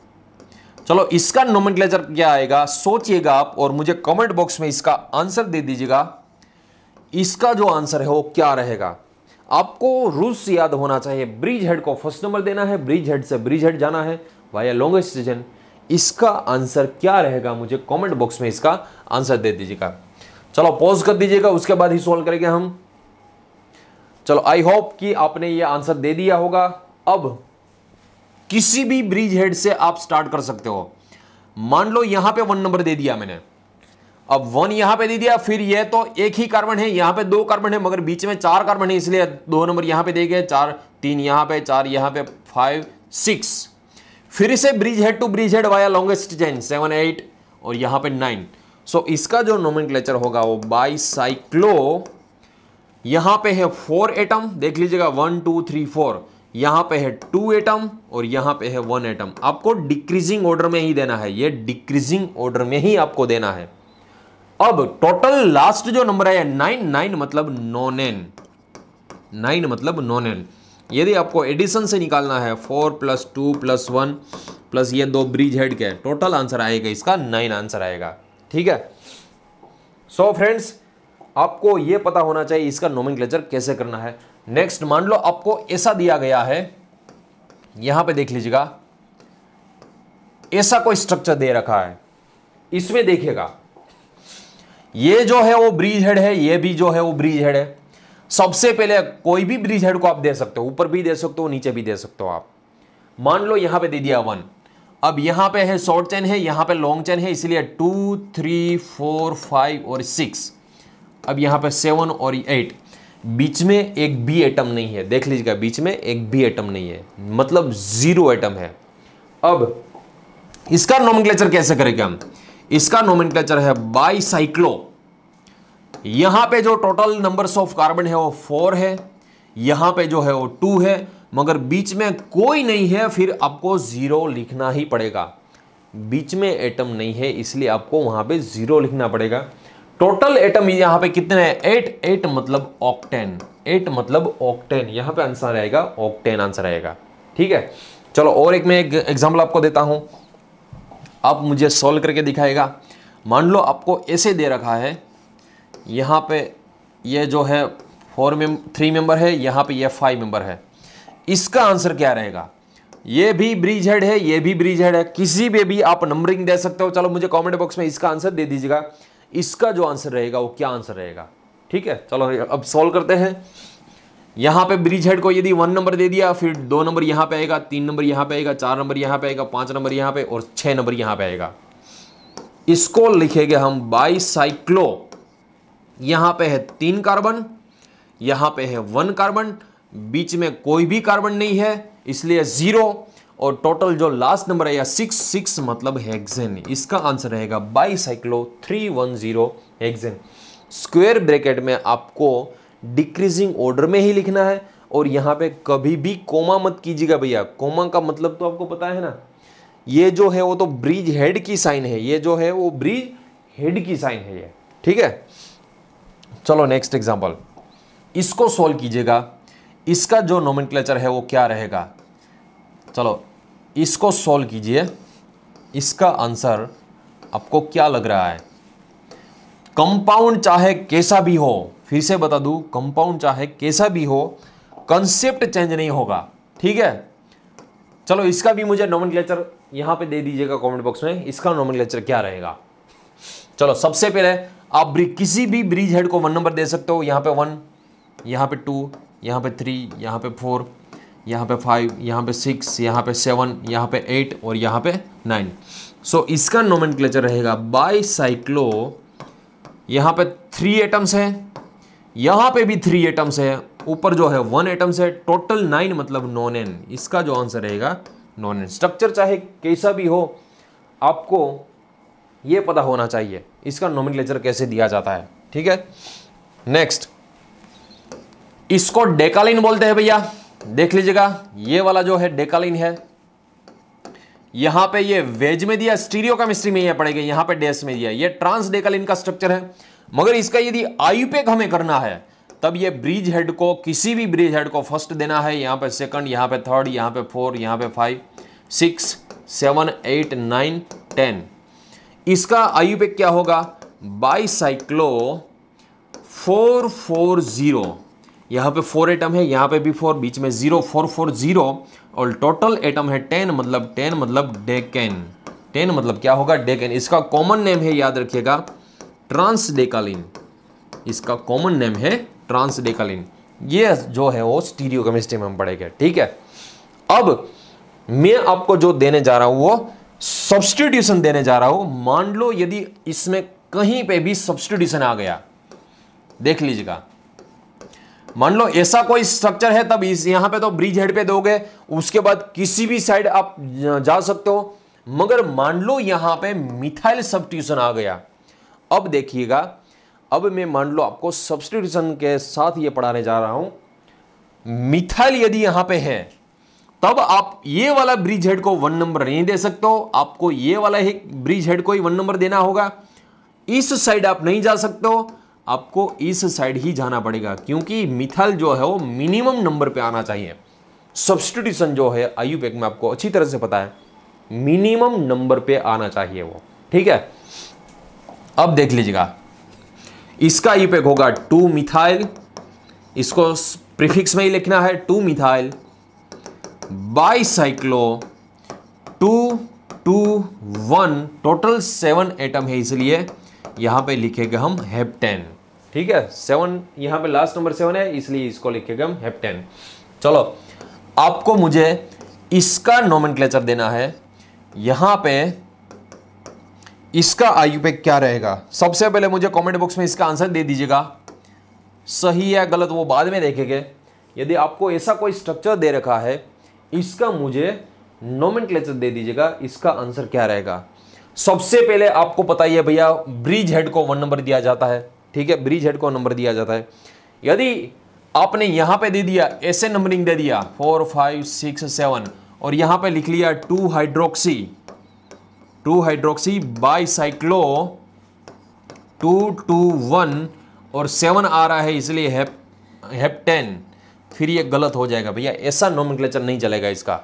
चलो इसका नोमन क्या आएगा सोचिएगा आप और मुझे कमेंट बॉक्स में इसका आंसर दे दीजिएगा इसका जो आंसर है वो क्या रहेगा आपको रूस याद होना चाहिए ब्रिज हेड को फर्स्ट नंबर देना है ब्रिज हेड से ब्रिज हेड जाना है वाया लॉन्गेस्ट रीजन इसका आंसर क्या रहेगा मुझे कमेंट बॉक्स में इसका आंसर दे दीजिएगा चलो पॉज कर दीजिएगा उसके बाद ही सॉल्व करेंगे हम चलो आई होप कि आपने ये आंसर दे दिया होगा अब किसी भी ब्रिज हेड से आप स्टार्ट कर सकते हो मान लो यहां पे वन नंबर दे दिया मैंने अब वन यहां पे दे दिया फिर ये तो एक ही कार्बन है यहां पे दो कार्बन है मगर बीच में चार कार्बन है इसलिए दो नंबर यहां पे दे गए चार तीन यहां पे चार यहां पे फाइव सिक्स फिर से bridge head to bridge head via longest chain seven eight और यहां पे नाइन सो so, इसका जो नोमिन होगा वो साइक्लो यहां पे है फोर एटम देख लीजिएगा वन टू थ्री फोर यहां पे है टू एटम और यहां पे है वन एटम आपको डिक्रीजिंग ऑर्डर में ही देना है ये डिक्रीजिंग ऑर्डर में ही आपको देना है अब टोटल लास्ट जो नंबर है नाइन नाइन मतलब नॉन एन नाइन मतलब नॉन एन यदि आपको एडिशन से निकालना है four plus two plus one plus ये दो ब्रिज हेड के टोटल आंसर आएगा इसका नाइन आंसर आएगा ठीक है सो so फ्रेंड्स आपको ये पता होना चाहिए इसका नोमिन कैसे करना है नेक्स्ट मान लो आपको ऐसा दिया गया है यहां पे देख लीजिएगा ऐसा कोई स्ट्रक्चर दे रखा है इसमें देखिएगा ये जो है वो ब्रिज हेड है ये भी जो है वो ब्रिज हेड है सबसे पहले कोई भी ब्रिज हेड को आप दे सकते हो ऊपर भी दे सकते हो नीचे भी दे सकते हो आप मान लो यहां पे दे दिया वन अब यहां पे है शॉर्ट चेन है यहां पे लॉन्ग चेन है इसलिए टू थ्री फोर फाइव और सिक्स अब यहां पे सेवन और एट बीच में एक बी एटम नहीं है देख लीजिएगा बीच में एक बी एटम नहीं है मतलब जीरो एटम है अब इसका नोमिक्लेचर कैसे करेगा हम इसका नोमिक्लेचर है बाईसाइक्लो यहां पे जो टोटल नंबर्स ऑफ कार्बन है वो फोर है यहां पे जो है वो टू है मगर बीच में कोई नहीं है फिर आपको जीरो लिखना ही पड़ेगा बीच में एटम नहीं है इसलिए आपको वहां पे जीरो लिखना पड़ेगा टोटल एटम यहाँ पे कितने हैं एट एट मतलब ऑक्टेन एट मतलब ऑक्टेन यहां पे आंसर आएगा ऑक्टेन आंसर आएगा ठीक है चलो और एक मैं एक एग्जाम्पल आपको देता हूं आप मुझे सोल्व करके दिखाएगा मान लो आपको ऐसे दे रखा है यहाँ पे ये जो है फोर मेम थ्री मेंबर है यहाँ पे ये फाइव मेंबर है इसका आंसर क्या रहेगा ये भी ब्रिज हेड है ये भी ब्रिज हेड है किसी पे भी आप नंबरिंग दे सकते हो चलो मुझे कमेंट बॉक्स में इसका आंसर दे दीजिएगा इसका जो आंसर रहेगा वो क्या आंसर रहेगा ठीक है चलो अब सॉल्व करते हैं यहाँ पे ब्रिज हेड को यदि वन नंबर दे दिया फिर दो नंबर यहाँ पे आएगा तीन नंबर यहाँ पे आएगा चार नंबर यहाँ पे आएगा पाँच नंबर यहाँ पे और छः नंबर यहाँ पे आएगा इसको लिखेंगे हम बाई साइक्लो यहां पे है तीन कार्बन यहां पे है वन कार्बन बीच में कोई भी कार्बन नहीं है इसलिए ज़ीरो और टोटल जो लास्ट नंबर है या सिक्स सिक्स मतलब हेक्सेन इसका आंसर रहेगा bicyclo three one zero hexane square bracket में आपको डिक्रीजिंग ऑर्डर में ही लिखना है और यहां पे कभी भी कोमा मत कीजिएगा भैया कोमा का मतलब तो आपको पता है ना ये जो है वो तो ब्रिज हेड की साइन है ये जो है वो ब्रिज हेड की साइन है ये ठीक है चलो नेक्स्ट एग्जाम्पल इसको सोल्व कीजिएगा इसका जो नोमिन है वो क्या रहेगा चलो इसको सोल्व कीजिए इसका आंसर आपको क्या लग रहा है कंपाउंड चाहे कैसा भी हो फिर से बता दू कंपाउंड चाहे कैसा भी हो कंसेप्ट चेंज नहीं होगा ठीक है चलो इसका भी मुझे नोमन क्लेचर यहां पर दे दीजिएगा कमेंट बॉक्स में इसका नोमन क्या रहेगा चलो सबसे पहले आप किसी भी ब्रिज हेड को वन नंबर दे सकते हो यहाँ पे वन यहाँ पे टू यहाँ पे थ्री यहाँ पे फोर यहाँ पे फाइव यहाँ पे सिक्स यहाँ पे सेवन यहाँ पे एट और यहाँ पे नाइन सो so, इसका नोमन रहेगा बाई साइक्लो यहाँ पे थ्री एटम्स हैं यहाँ पे भी थ्री एटम्स है ऊपर जो है वन एटम्स है टोटल नाइन मतलब नॉन एन इसका जो आंसर रहेगा नॉन एन स्ट्रक्चर चाहे कैसा भी हो आपको ये पता होना चाहिए इसका नोमिनलेचर कैसे दिया जाता है ठीक है नेक्स्ट इसको डेकालीन बोलते हैं भैया देख लीजिएगा ये वाला जो है डेकालीन है यहां पे ये वेज में दिया स्टीरियो केमिस्ट्री में पड़ेगा यहां पे डेस में दिया ये ट्रांस डेकालीन का स्ट्रक्चर है मगर इसका यदि आयुपेक e हमें करना है तब ये ब्रिज हेड को किसी भी ब्रिज हेड को फर्स्ट देना है यहां पे सेकंड यहां पे थर्ड यहां पे फोर यहां पे five six seven eight nine ten इसका आयु पे क्या होगा बाईसाइक्लो फोर फोर ज़ीरो पे फोर एटम है यहां पे भी फोर बीच में ज़ीरो फोर फोर ज़ीरो और टोटल एटम है टेन मतलब टेन मतलब डेकेन टेन मतलब क्या होगा डेकेन इसका कॉमन नेम है याद रखिएगा ट्रांसडेकालिन इसका कॉमन नेम है ट्रांसडेकालीन ये जो है वो स्टीरियो केमिस्ट्री में हम पढ़ेंगे ठीक है अब मैं आपको जो देने जा रहा हूं वो सब्सटीट्यूशन देने जा रहा हूं मान लो यदि इसमें कहीं पे भी सब्सटीट्यूशन आ गया देख लीजिएगा मान लो ऐसा कोई स्ट्रक्चर है तब इस यहां पे तो ब्रिज हेड पे दोगे उसके बाद किसी भी साइड आप जा सकते हो मगर मान लो यहां पे मिथाइल सब्सटीट्यूशन आ गया अब देखिएगा अब मैं मान लो आपको सब्सटीट्यूशन के साथ ये पढ़ाने जा रहा हूं मिथाइल यदि यहां पे है तब आप ये वाला ब्रिज हेड को वन नंबर नहीं दे सकते हो आपको ये वाला ही ब्रिज हेड को ही वन नंबर देना होगा इस साइड आप नहीं जा सकते हो आपको इस साइड ही जाना पड़ेगा क्योंकि मिथल जो है वो मिनिमम नंबर पे आना चाहिए सब्सटीट्यूशन जो है आयु पैक में आपको अच्छी तरह से पता है मिनिमम नंबर पे आना चाहिए वो ठीक है अब देख लीजिएगा इसका आयु पैक होगा टू मिथाइल इसको प्रिफिक्स में ही लिखना है two methyl bicyclo two two one total seven atom है इसलिए यहां पे लिखेगा हम हेप्टेन ठीक है सेवन यहां पे लास्ट नंबर सेवन है इसलिए इसको लिखेगा हम हेप्टेन चलो आपको मुझे इसका नोमन देना है यहां पे इसका आयु पे क्या रहेगा सबसे पहले मुझे कमेंट बॉक्स में इसका आंसर दे दीजिएगा सही या गलत वो बाद में देखेंगे यदि आपको ऐसा कोई स्ट्रक्चर दे रखा है इसका मुझे नोमेंट दे दीजिएगा इसका आंसर क्या रहेगा सबसे पहले आपको पता ही है भैया ब्रिज हेड को वन नंबर दिया जाता है ठीक है ब्रिज हेड को नंबर दिया जाता है यदि आपने यहां पे दे दिया ऐसे नंबरिंग दे दिया फोर फाइव सिक्स सेवन और यहां पे लिख लिया two hydroxy two hydroxy bicyclo two two one और सेवन आ रहा है इसलिए हेप हेप टेन फिर ये गलत हो जाएगा भैया ऐसा नोमन नहीं चलेगा इसका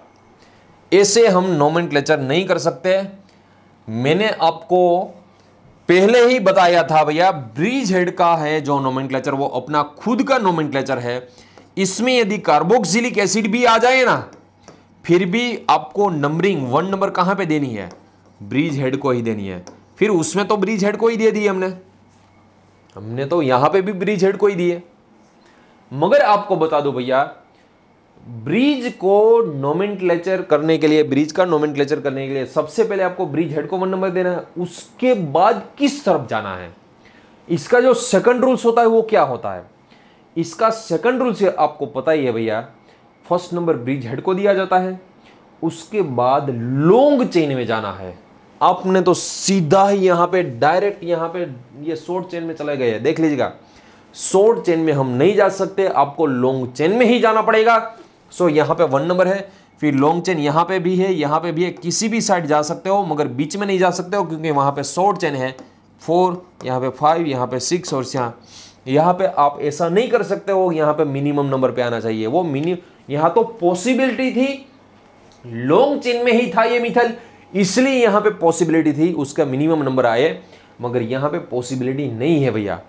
ऐसे हम नोमन नहीं कर सकते मैंने आपको पहले ही बताया था भैया ब्रिज हेड का है जो नोमन वो अपना खुद का नोमन है इसमें यदि कार्बोक्सिलिक एसिड भी आ जाए ना फिर भी आपको नंबरिंग वन नंबर कहां पे देनी है ब्रिज हेड को ही देनी है फिर उसमें तो ब्रिज हेड को ही दे दी हमने हमने तो यहां पे भी ब्रिज हेड को ही दिए मगर आपको बता दो भैया ब्रिज को नोमेंट करने के लिए ब्रिज का नोमेंट करने के लिए सबसे पहले आपको ब्रिज हेड को वन नंबर देना है उसके बाद किस तरफ जाना है इसका जो सेकंड रूल्स होता है वो क्या होता है इसका सेकंड रूल्स आपको पता ही है भैया फर्स्ट नंबर ब्रिज हेड को दिया जाता है उसके बाद लॉन्ग चेन में जाना है आपने तो सीधा ही यहां पे डायरेक्ट यहां पे ये शॉर्ट चेन में चले गए देख लीजिएगा शॉर्ट चेन में हम नहीं जा सकते आपको लॉन्ग चेन में ही जाना पड़ेगा सो so, यहाँ पे वन नंबर है फिर लॉन्ग चेन यहाँ पे भी है यहाँ पे भी है किसी भी साइड जा सकते हो मगर बीच में नहीं जा सकते हो क्योंकि वहाँ पे शॉर्ट चेन है फोर यहाँ पे फाइव यहाँ पे सिक्स और यहाँ यहाँ पे आप ऐसा नहीं कर सकते हो यहाँ पे मिनिमम नंबर पे आना चाहिए वो मिनि यहाँ तो पॉसिबिलिटी थी लॉन्ग चेन में ही था ये मिथल इसलिए यहाँ पे पॉसिबिलिटी थी उसका मिनिमम नंबर आए मगर यहाँ पे पॉसिबिलिटी नहीं है भैया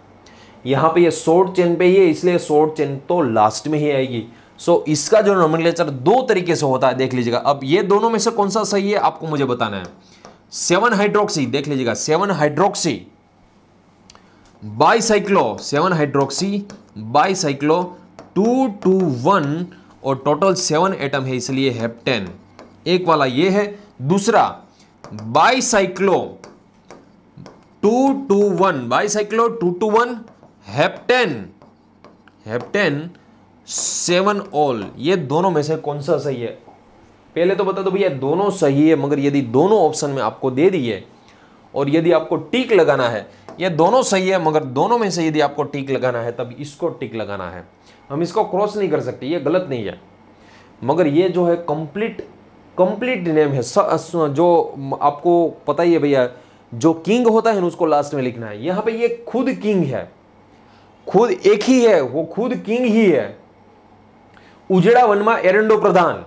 यहाँ पे ये शॉर्ट चेन पे ही है इसलिए शॉर्ट चेन तो लास्ट में ही आएगी सो so, इसका जो नॉमिनलेचर दो तरीके से होता है देख लीजिएगा अब ये दोनों में से कौन सा सही है आपको मुझे बताना है सेवन हाइड्रोक्सी देख लीजिएगा seven hydroxy bicyclo seven hydroxy bicyclo two two one और टोटल सेवन एटम है इसलिए हेप्टेन एक वाला ये है दूसरा bicyclo two two one bicyclo two two one heptane heptane seven all ये दोनों में से कौन सा सही है पहले तो बता दो भैया दोनों सही है मगर यदि दोनों ऑप्शन में आपको दे दिए और यदि आपको टीक लगाना है ये दोनों सही है मगर दोनों में से यदि आपको टीक लगाना है तब इसको टिक लगाना है हम इसको क्रॉस नहीं कर सकते ये गलत नहीं है मगर ये जो है कंप्लीट कंप्लीट नेम है जो आपको पता ही है भैया जो किंग होता है उसको लास्ट में लिखना है यहाँ पे ये खुद किंग है खुद एक ही है वो खुद किंग ही है उजड़ा वनमा एरेंडो प्रधान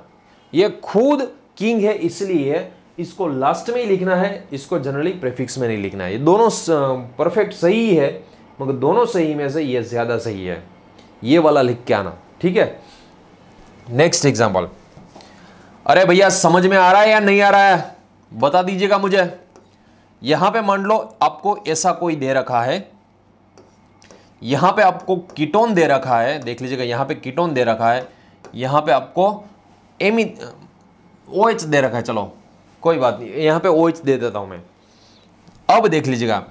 ये खुद किंग है इसलिए इसको लास्ट में ही लिखना है इसको जनरली प्रेफिक्स में नहीं लिखना है ये दोनों परफेक्ट सही है मगर दोनों सही में से ये ज़्यादा सही है ये वाला लिख के आना ठीक है नेक्स्ट एग्जाम्पल अरे भैया समझ में आ रहा है या नहीं आ रहा है बता दीजिएगा मुझे यहां पे मान लो आपको ऐसा कोई दे रखा है यहाँ पे आपको कीटोन दे रखा है देख लीजिएगा यहाँ पे कीटोन दे रखा है यहाँ पे आपको एम ओ एच दे रखा है चलो कोई बात नहीं यहाँ पे ओ एच दे देता हूँ मैं अब देख लीजिएगा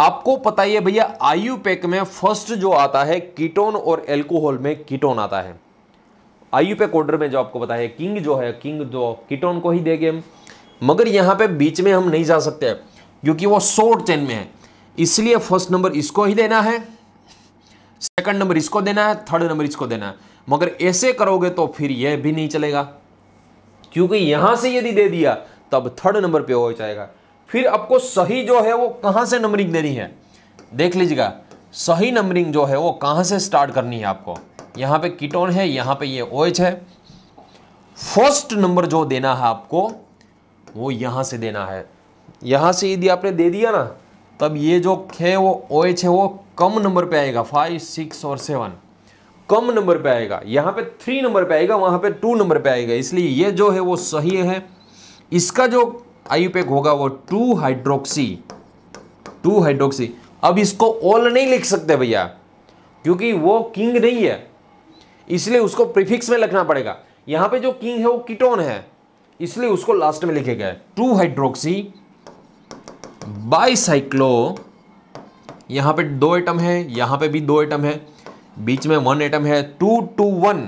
आपको पता ही है भैया आयु पैक में फर्स्ट जो आता है कीटोन और एल्कोहल में कीटोन आता है आयु पैक ऑर्डर में जो आपको पता है किंग जो है किंग जो कीटोन को ही देंगे हम मगर यहाँ पे बीच में हम नहीं जा सकते क्योंकि वो शॉर्ट चेन में है इसलिए फर्स्ट नंबर इसको ही देना है सेकंड नंबर इसको देना है थर्ड नंबर इसको देना है मगर ऐसे करोगे तो फिर यह भी नहीं चलेगा क्योंकि यहां से यदि दे दिया तब थर्ड नंबर पे हो जाएगा फिर आपको सही जो है वो कहां से नंबरिंग देनी है देख लीजिएगा सही नंबरिंग जो है वो कहां से स्टार्ट करनी है आपको यहां पे कीटोन है यहां पे ये ओएच है फर्स्ट नंबर जो देना है आपको वो यहां से देना है यहां से यदि आपने दे दिया ना तब ये जो है वो ओ है वो कम नंबर पे आएगा फाइव सिक्स और सेवन कम नंबर पे आएगा यहाँ पे थ्री नंबर पे आएगा वहाँ पे टू नंबर पे आएगा इसलिए ये जो है वो सही है इसका जो आयुपेक e होगा वो टू हाइड्रोक्सी टू हाइड्रोक्सी अब इसको ओल नहीं लिख सकते भैया क्योंकि वो किंग नहीं है इसलिए उसको प्रीफिक्स में लिखना पड़ेगा यहाँ पे जो किंग है वो कीटोन है इसलिए उसको लास्ट में लिखेगा टू हाइड्रोक्सी बाईसाइक्लो यहां पे दो एटम है यहां पे भी दो एटम है बीच में वन एटम है टू टू वन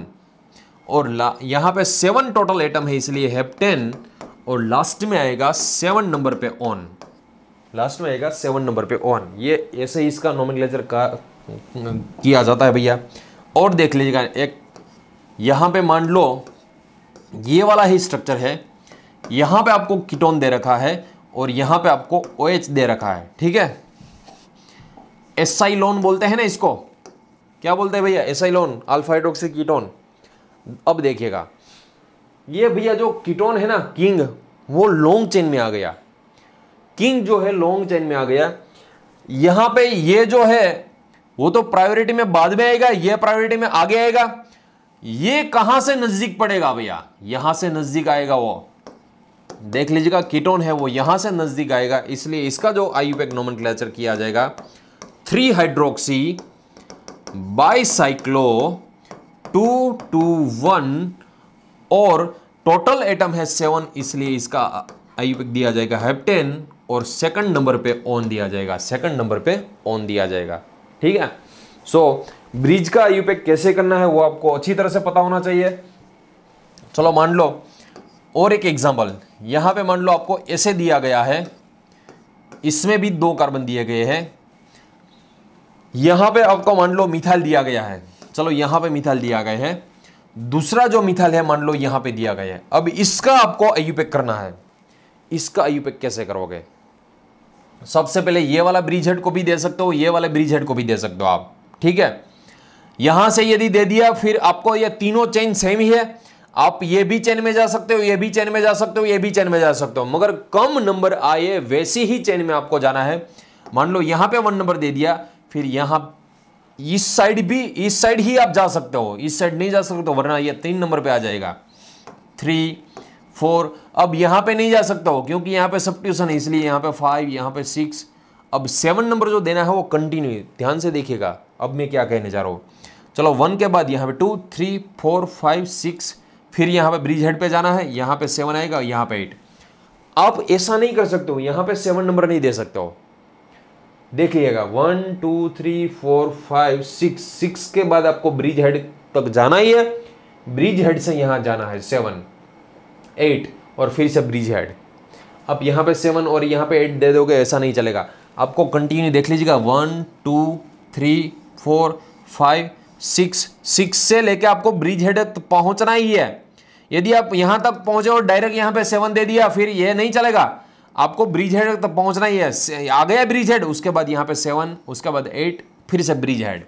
और यहां पर पे सेवन टोटल एटम है इसलिए हेप्टेन और लास्ट में आएगा सेवन नंबर पे ऑन लास्ट में आएगा सेवन नंबर पे ऑन ये ऐसे इसका नोमिक्लेचर का किया जाता है भैया और देख लीजिएगा एक यहां पे मान लो ये वाला ही स्ट्रक्चर है यहां पे आपको कीटोन दे रखा है और यहां पे आपको ओ OH दे रखा है ठीक है एसआई लोन बोलते हैं ना इसको क्या बोलते हैं भैया एसआई लोन अल्फाइड्रोक्सी कीटोन अब देखिएगा ये भैया जो कीटोन है ना किंग वो लॉन्ग चेन में आ गया किंग जो है लॉन्ग चेन में आ गया यहां पे ये जो है वो तो प्रायोरिटी में बाद में आएगा ये प्रायोरिटी में आगे आएगा ये कहां से नजदीक पड़ेगा भैया यहां से नजदीक आएगा वो देख लीजिएगा कीटोन है वो यहां से नज़दीक आएगा इसलिए इसका जो आई नोमन किया जाएगा three hydroxy bicyclo two two one और टोटल एटम है सेवन इसलिए इसका आई दिया जाएगा हेप्टेन और सेकंड नंबर पे ऑन दिया जाएगा सेकंड नंबर पे ऑन दिया जाएगा ठीक है सो so, ब्रिज का आई कैसे करना है वो आपको अच्छी तरह से पता होना चाहिए चलो मान लो और एक एग्जाम्पल यहाँ पे मान लो आपको ऐसे दिया गया है इसमें भी दो कार्बन दिए गए हैं यहाँ पे आपको मान लो मिथाइल दिया गया है चलो यहाँ पे मिथाइल दिया गया है दूसरा जो मिथाइल है मान लो यहाँ पे दिया गया है अब इसका आपको अयुपेक करना है इसका अयुपेक कैसे करोगे सबसे पहले ये वाला ब्रिज हेड को भी दे सकते हो ये वाला ब्रिज हेड को भी दे सकते हो आप ठीक है यहां से यदि दे दिया फिर आपको ये तीनों चेन सेम ही है आप ये भी चेन में जा सकते हो ये भी चेन में जा सकते हो ये भी चेन में जा सकते हो मगर कम नंबर आए वैसे ही चेन में आपको जाना है मान लो यहां पे वन नंबर दे दिया फिर यहां इस साइड भी इस साइड ही आप जा सकते हो इस साइड नहीं जा सकते हो वरना ये तीन नंबर पे आ जाएगा थ्री फोर अब यहां पे नहीं जा सकता हो क्योंकि यहां पे सब ट्यूशन है इसलिए यहां पे फाइव यहाँ पे सिक्स अब सेवन नंबर जो देना है वो कंटिन्यू ध्यान से देखिएगा अब मैं क्या कहने जा रहा हूं चलो वन के बाद यहाँ पे two three four five six फिर यहाँ पे ब्रिज हेड पे जाना है यहाँ पे सेवन आएगा यहाँ पे एट आप ऐसा नहीं कर सकते हो यहाँ पे सेवन नंबर नहीं दे सकते हो देखिएगा one two three four five six six के बाद आपको ब्रिज हेड तक जाना ही है ब्रिज हेड से यहाँ जाना है सेवन एट और फिर से ब्रिज हेड आप यहाँ पे सेवन और यहाँ पे एट दे दोगे ऐसा नहीं चलेगा आपको कंटिन्यू देख लीजिएगा one two three four five six six से लेके आपको ब्रिज हेड पहुंचना ही है यदि आप यहां तक पहुंचे और डायरेक्ट यहां पे सेवन दे दिया फिर ये नहीं चलेगा आपको ब्रिज हेड तक पहुंचना ही है आ गया ब्रिज हेड उसके बाद यहां पे सेवन उसके बाद एट फिर से ब्रिज हेड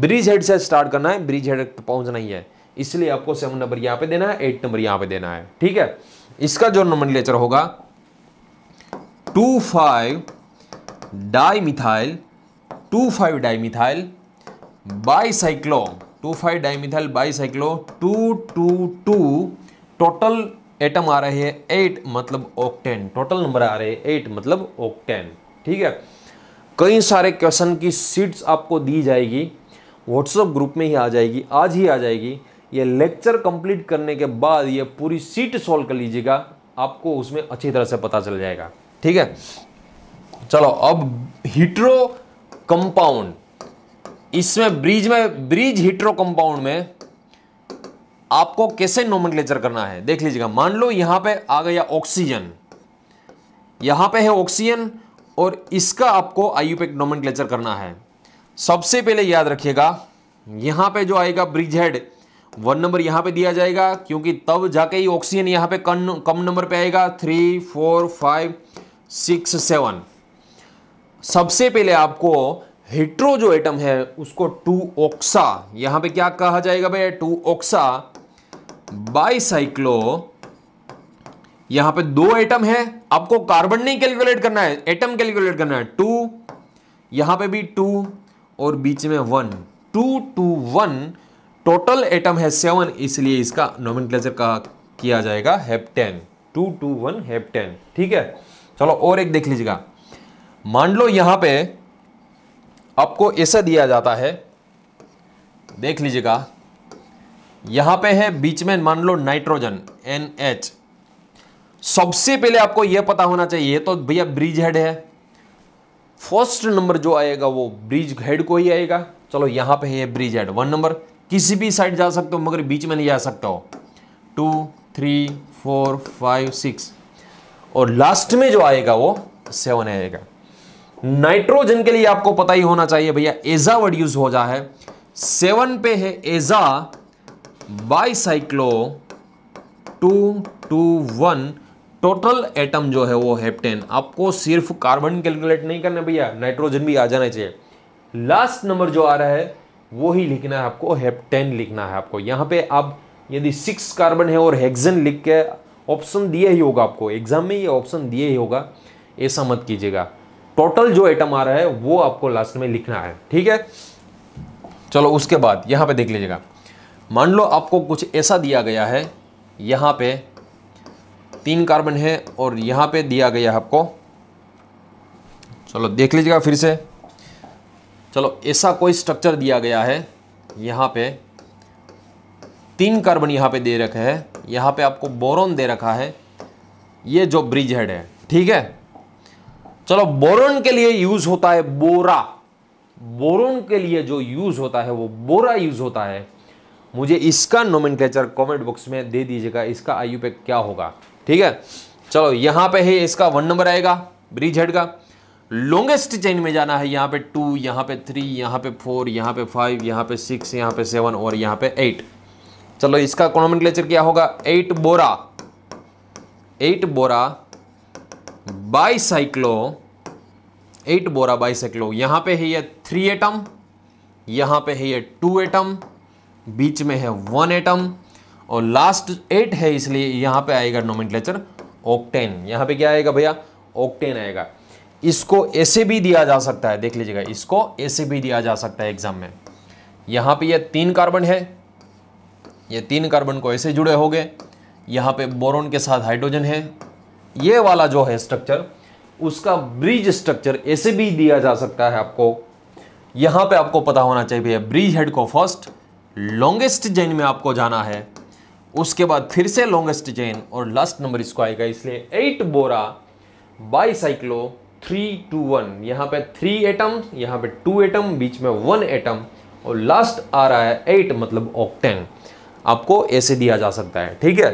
ब्रिज हेड से स्टार्ट करना है ब्रिज हेड तक पहुंचना ही है इसलिए आपको सेवन नंबर यहां पे देना है एट नंबर यहां पे देना है ठीक है इसका जो नंबर लेचर होगा two five dimethyl two five dimethyl bicyclo two five dimethyl bicyclo two two two total atom आ रहे हैं एट मतलब ऑक्टेन टोटल नंबर आ रहे हैं एट मतलब ऑक्टेन ठीक है कई सारे क्वेश्चन की सीट्स आपको दी जाएगी व्हाट्सएप ग्रुप में ही आ जाएगी आज ही आ जाएगी ये लेक्चर कंप्लीट करने के बाद ये पूरी सीट सॉल्व कर लीजिएगा आपको उसमें अच्छी तरह से पता चल जाएगा ठीक है चलो अब हिट्रो कंपाउंड इसमें ब्रिज में ब्रिज हिट्रो कंपाउंड में आपको कैसे नोमन करना है देख लीजिएगा मान लो यहां पे आ गया ऑक्सीजन यहां पे है ऑक्सीजन और इसका आपको आयुपेक नोमन करना है सबसे पहले याद रखिएगा यहां पे जो आएगा ब्रिज हेड वन नंबर यहां पे दिया जाएगा क्योंकि तब जाके ही ऑक्सीजन यहां पे कम कम नंबर पे आएगा three four five six seven सबसे पहले आपको हेट्रो जो एटम है उसको टू ऑक्सा यहां पे क्या कहा जाएगा भाई टू ऑक्सा बाईसाइक्लो यहां पे दो एटम है आपको कार्बन नहीं कैलकुलेट करना है एटम कैलकुलेट करना है टू यहां पे भी टू और बीच में one two two one total atom है सेवन इसलिए इसका नोमिन कहा किया जाएगा heptane two two one heptane ठीक है चलो और एक देख लीजिएगा मान लो यहां पे आपको ऐसा दिया जाता है देख लीजिएगा यहां पे है बीच में मान लो नाइट्रोजन एन एच सबसे पहले आपको यह पता होना चाहिए तो भैया ब्रिज हेड है फर्स्ट नंबर जो आएगा वो ब्रिज हेड को ही आएगा चलो यहां पे है ब्रिज हेड वन नंबर किसी भी साइड जा सकते हो मगर बीच में नहीं जा सकता हो two three four five six और लास्ट में जो आएगा वो सेवन आएगा नाइट्रोजन के लिए आपको पता ही होना चाहिए भैया एजा वर्ड यूज हो जा है सेवन पे है aza bicyclo two two one total atom जो है वो हेप्टेन आपको सिर्फ कार्बन कैलकुलेट नहीं करना भैया नाइट्रोजन भी आ जाना चाहिए लास्ट नंबर जो आ रहा है वो ही लिखना है आपको हेप्टेन लिखना है आपको यहाँ पे आप यदि सिक्स कार्बन है और हेक्सेन लिख के ऑप्शन दिया ही होगा आपको एग्जाम में ये ऑप्शन दिए ही होगा ऐसा मत कीजिएगा टोटल जो आइटम आ रहा है वो आपको लास्ट में लिखना है ठीक है चलो उसके बाद यहाँ पे देख लीजिएगा मान लो आपको कुछ ऐसा दिया गया है यहां पे तीन कार्बन है और यहां पे दिया गया है आपको चलो देख लीजिएगा फिर से चलो ऐसा कोई स्ट्रक्चर दिया गया है यहां पे तीन कार्बन यहां पे दे रखे हैं यहां पे आपको बोरोन दे रखा है ये जो ब्रिज हेड है ठीक है चलो बोरोन के लिए यूज होता है बोरा बोरोन के लिए जो यूज होता है वो बोरा यूज होता है मुझे इसका नोमेन कमेंट बॉक्स में दे दीजिएगा इसका आयु पे क्या होगा ठीक है चलो यहां पे है इसका वन नंबर आएगा ब्रिज हेड का लॉन्गेस्ट चेन में जाना है यहां पे टू यहां पे थ्री यहां पे फोर यहां पे फाइव यहां पे सिक्स यहां पे सेवन और यहां पे एट चलो इसका कॉमन क्या होगा eight bora eight bora bicyclo eight bora bicyclo यहां पे है ये थ्री एटम यहां पे है ये टू एटम बीच में है वन एटम और लास्ट एट है इसलिए यहां पे आएगा नोमेंटलेचर ऑक्टेन यहां पे क्या आएगा भैया ऑक्टेन आएगा इसको ऐसे भी दिया जा सकता है देख लीजिएगा इसको ऐसे भी दिया जा सकता है एग्जाम में यहां पे ये तीन कार्बन है ये तीन कार्बन को ऐसे जुड़े हो गए यहां पे बोरोन के साथ हाइड्रोजन है ये वाला जो है स्ट्रक्चर उसका ब्रिज स्ट्रक्चर ऐसे भी दिया जा सकता है आपको यहां पे आपको पता होना चाहिए ब्रिज हेड को फर्स्ट लॉन्गेस्ट चेन में आपको जाना है उसके बाद फिर से लॉन्गेस्ट चेन और लास्ट नंबर इसको आएगा इसलिए eight bora bicyclo three two one यहां पे थ्री एटम यहां पे टू एटम बीच में वन एटम और लास्ट आ रहा है एट मतलब ऑक्टेन आपको ऐसे दिया जा सकता है ठीक है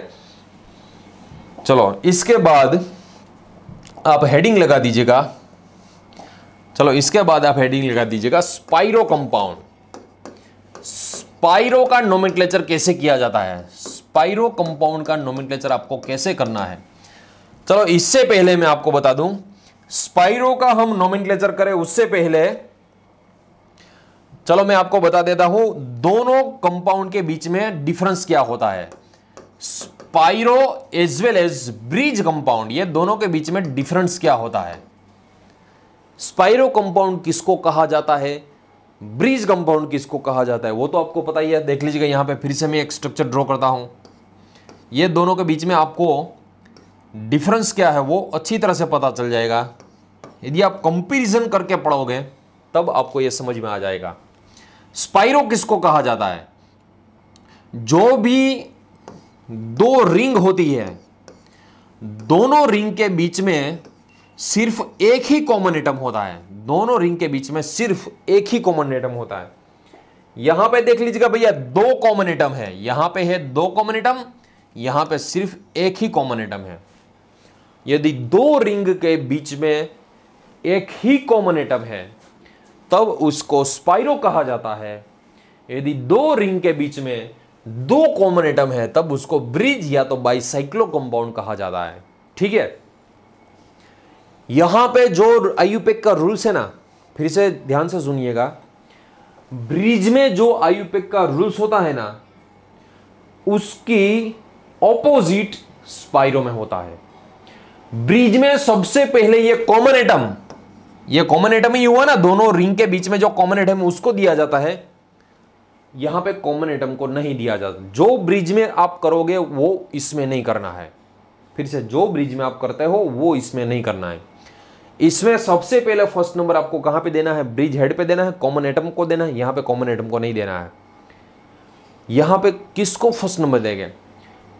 चलो इसके बाद आप हेडिंग लगा दीजिएगा चलो इसके बाद आप हेडिंग लगा दीजिएगा स्पाइरो कंपाउंड स्पाइरो का नोमिक्लेचर कैसे किया जाता है स्पाइरो कंपाउंड का नोमिक्लेचर आपको कैसे करना है चलो इससे पहले मैं आपको बता दूं स्पाइरो का हम नोमिक्लेचर करें उससे पहले चलो मैं आपको बता देता हूं दोनों कंपाउंड के बीच में डिफरेंस क्या होता है spiro as well as bridge compound ये दोनों के बीच में डिफरेंस क्या होता है स्पाइरो कंपाउंड किसको कहा जाता है ब्रिज कंपाउंड किसको कहा जाता है वो तो आपको पता ही है देख लीजिएगा यहां पे फिर से मैं एक स्ट्रक्चर ड्रॉ करता हूं ये दोनों के बीच में आपको डिफरेंस क्या है वो अच्छी तरह से पता चल जाएगा यदि आप कंपेरिजन करके पढ़ोगे तब आपको ये समझ में आ जाएगा स्पाइरो किसको कहा जाता है जो भी दो रिंग होती है दोनों रिंग के बीच में सिर्फ एक ही कॉमन एटम होता है दोनों रिंग के बीच में सिर्फ एक ही कॉमन एटम होता है यहां पे देख लीजिएगा भैया दो कॉमन एटम है यहां पे है दो कॉमन एटम यहां पे सिर्फ एक ही कॉमन एटम है यदि दो रिंग के बीच में एक ही कॉमन एटम है तब उसको स्पाइरो कहा जाता है यदि दो रिंग के बीच में दो कॉमन एटम है तब उसको ब्रिज या तो बाइसाइक्लो कंपाउंड कहा जाता है ठीक है यहां पे जो आयुपेक का रूल्स है ना फिर से ध्यान से सुनिएगा ब्रिज में जो आयुपेक का रूल्स होता है ना उसकी ऑपोजिट स्पाइरो में होता है ब्रिज में सबसे पहले ये कॉमन एटम ये कॉमन एटम ही हुआ ना दोनों रिंग के बीच में जो कॉमन एटम उसको दिया जाता है यहां पे कॉमन एटम को नहीं दिया जाता जो ब्रिज में आप करोगे वो इसमें नहीं करना है फिर से जो ब्रिज में आप करते हो वो इसमें नहीं करना है इसमें सबसे पहले फर्स्ट नंबर आपको कहां पे देना है ब्रिज हेड पे देना है कॉमन एटम को देना है यहां पे कॉमन एटम को नहीं देना है यहां पे किसको फर्स्ट नंबर देंगे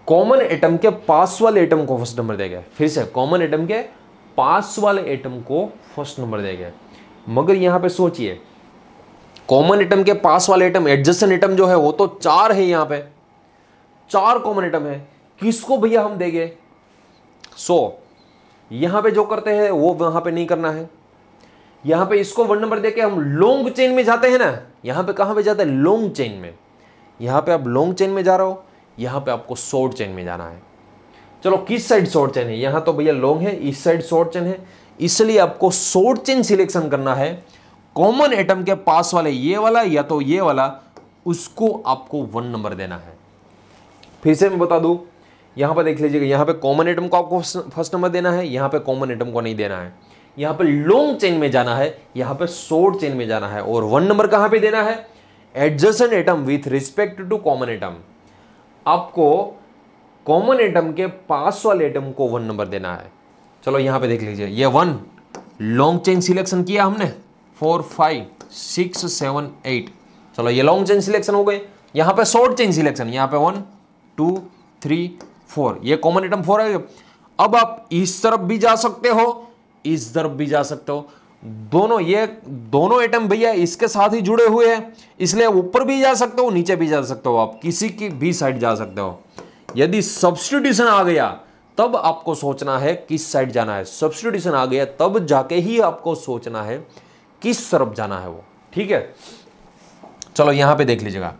कॉमन एटम के पास वाले एटम को फर्स्ट नंबर देंगे फिर से कॉमन एटम के पास वाले एटम को फर्स्ट नंबर देंगे मगर यहां पे सोचिए कॉमन आइटम के पास वाले आइटम एडजस्टन एटम जो है वो तो चार है यहां पे चार कॉमन आइटम है किसको भैया हम देंगे सो so, यहां पे जो करते हैं वो वहां पे नहीं करना है यहां पे इसको वन नंबर देके हम लॉन्ग चेन में जाते हैं ना यहां पे कहां पे जाते हैं लॉन्ग चेन में यहां पे आप लॉन्ग चेन में जा रहे हो यहां पे आपको शॉर्ट चेन में जाना है चलो किस साइड शॉर्ट चेन है यहां तो भैया लॉन्ग है इस साइड शॉर्ट चेन है इसलिए आपको शॉर्ट चेन सिलेक्शन करना है कॉमन एटम के पास वाले ये वाला या तो ये वाला उसको आपको वन नंबर देना है फिर से मैं बता दू यहां पर देख लीजिएगा यहां पे कॉमन एटम को आपको फर्स्ट नंबर देना है यहां पे कॉमन एटम को नहीं देना है यहां पे लॉन्ग चेन में जाना है यहां पे शॉर्ट चेन में जाना है और वन नंबर कहां पे देना है adjacent atom with respect to common atom आपको कॉमन एटम के पास वाले एटम को वन नंबर देना है चलो यहां पे देख लीजिए ये वन लॉन्ग चेन सिलेक्शन किया हमने four five six seven eight चलो ये लॉन्ग चेन सिलेक्शन हो गए यहाँ पे शॉर्ट चेन सिलेक्शन यहाँ पे वन टू थ्री फोर ये कॉमन आइटम फोर है अब आप इस तरफ भी जा सकते हो इस तरफ भी जा सकते हो दोनों ये दोनों आइटम भैया इसके साथ ही जुड़े हुए हैं इसलिए ऊपर भी जा सकते हो नीचे भी जा सकते हो आप किसी की भी साइड जा सकते हो यदि सब्सटीट्यूशन आ गया तब आपको सोचना है किस साइड जाना है सब्सटीट्यूशन आ गया तब जाके ही आपको सोचना है किस तरफ जाना है वो ठीक है चलो यहां पे देख लीजिएगा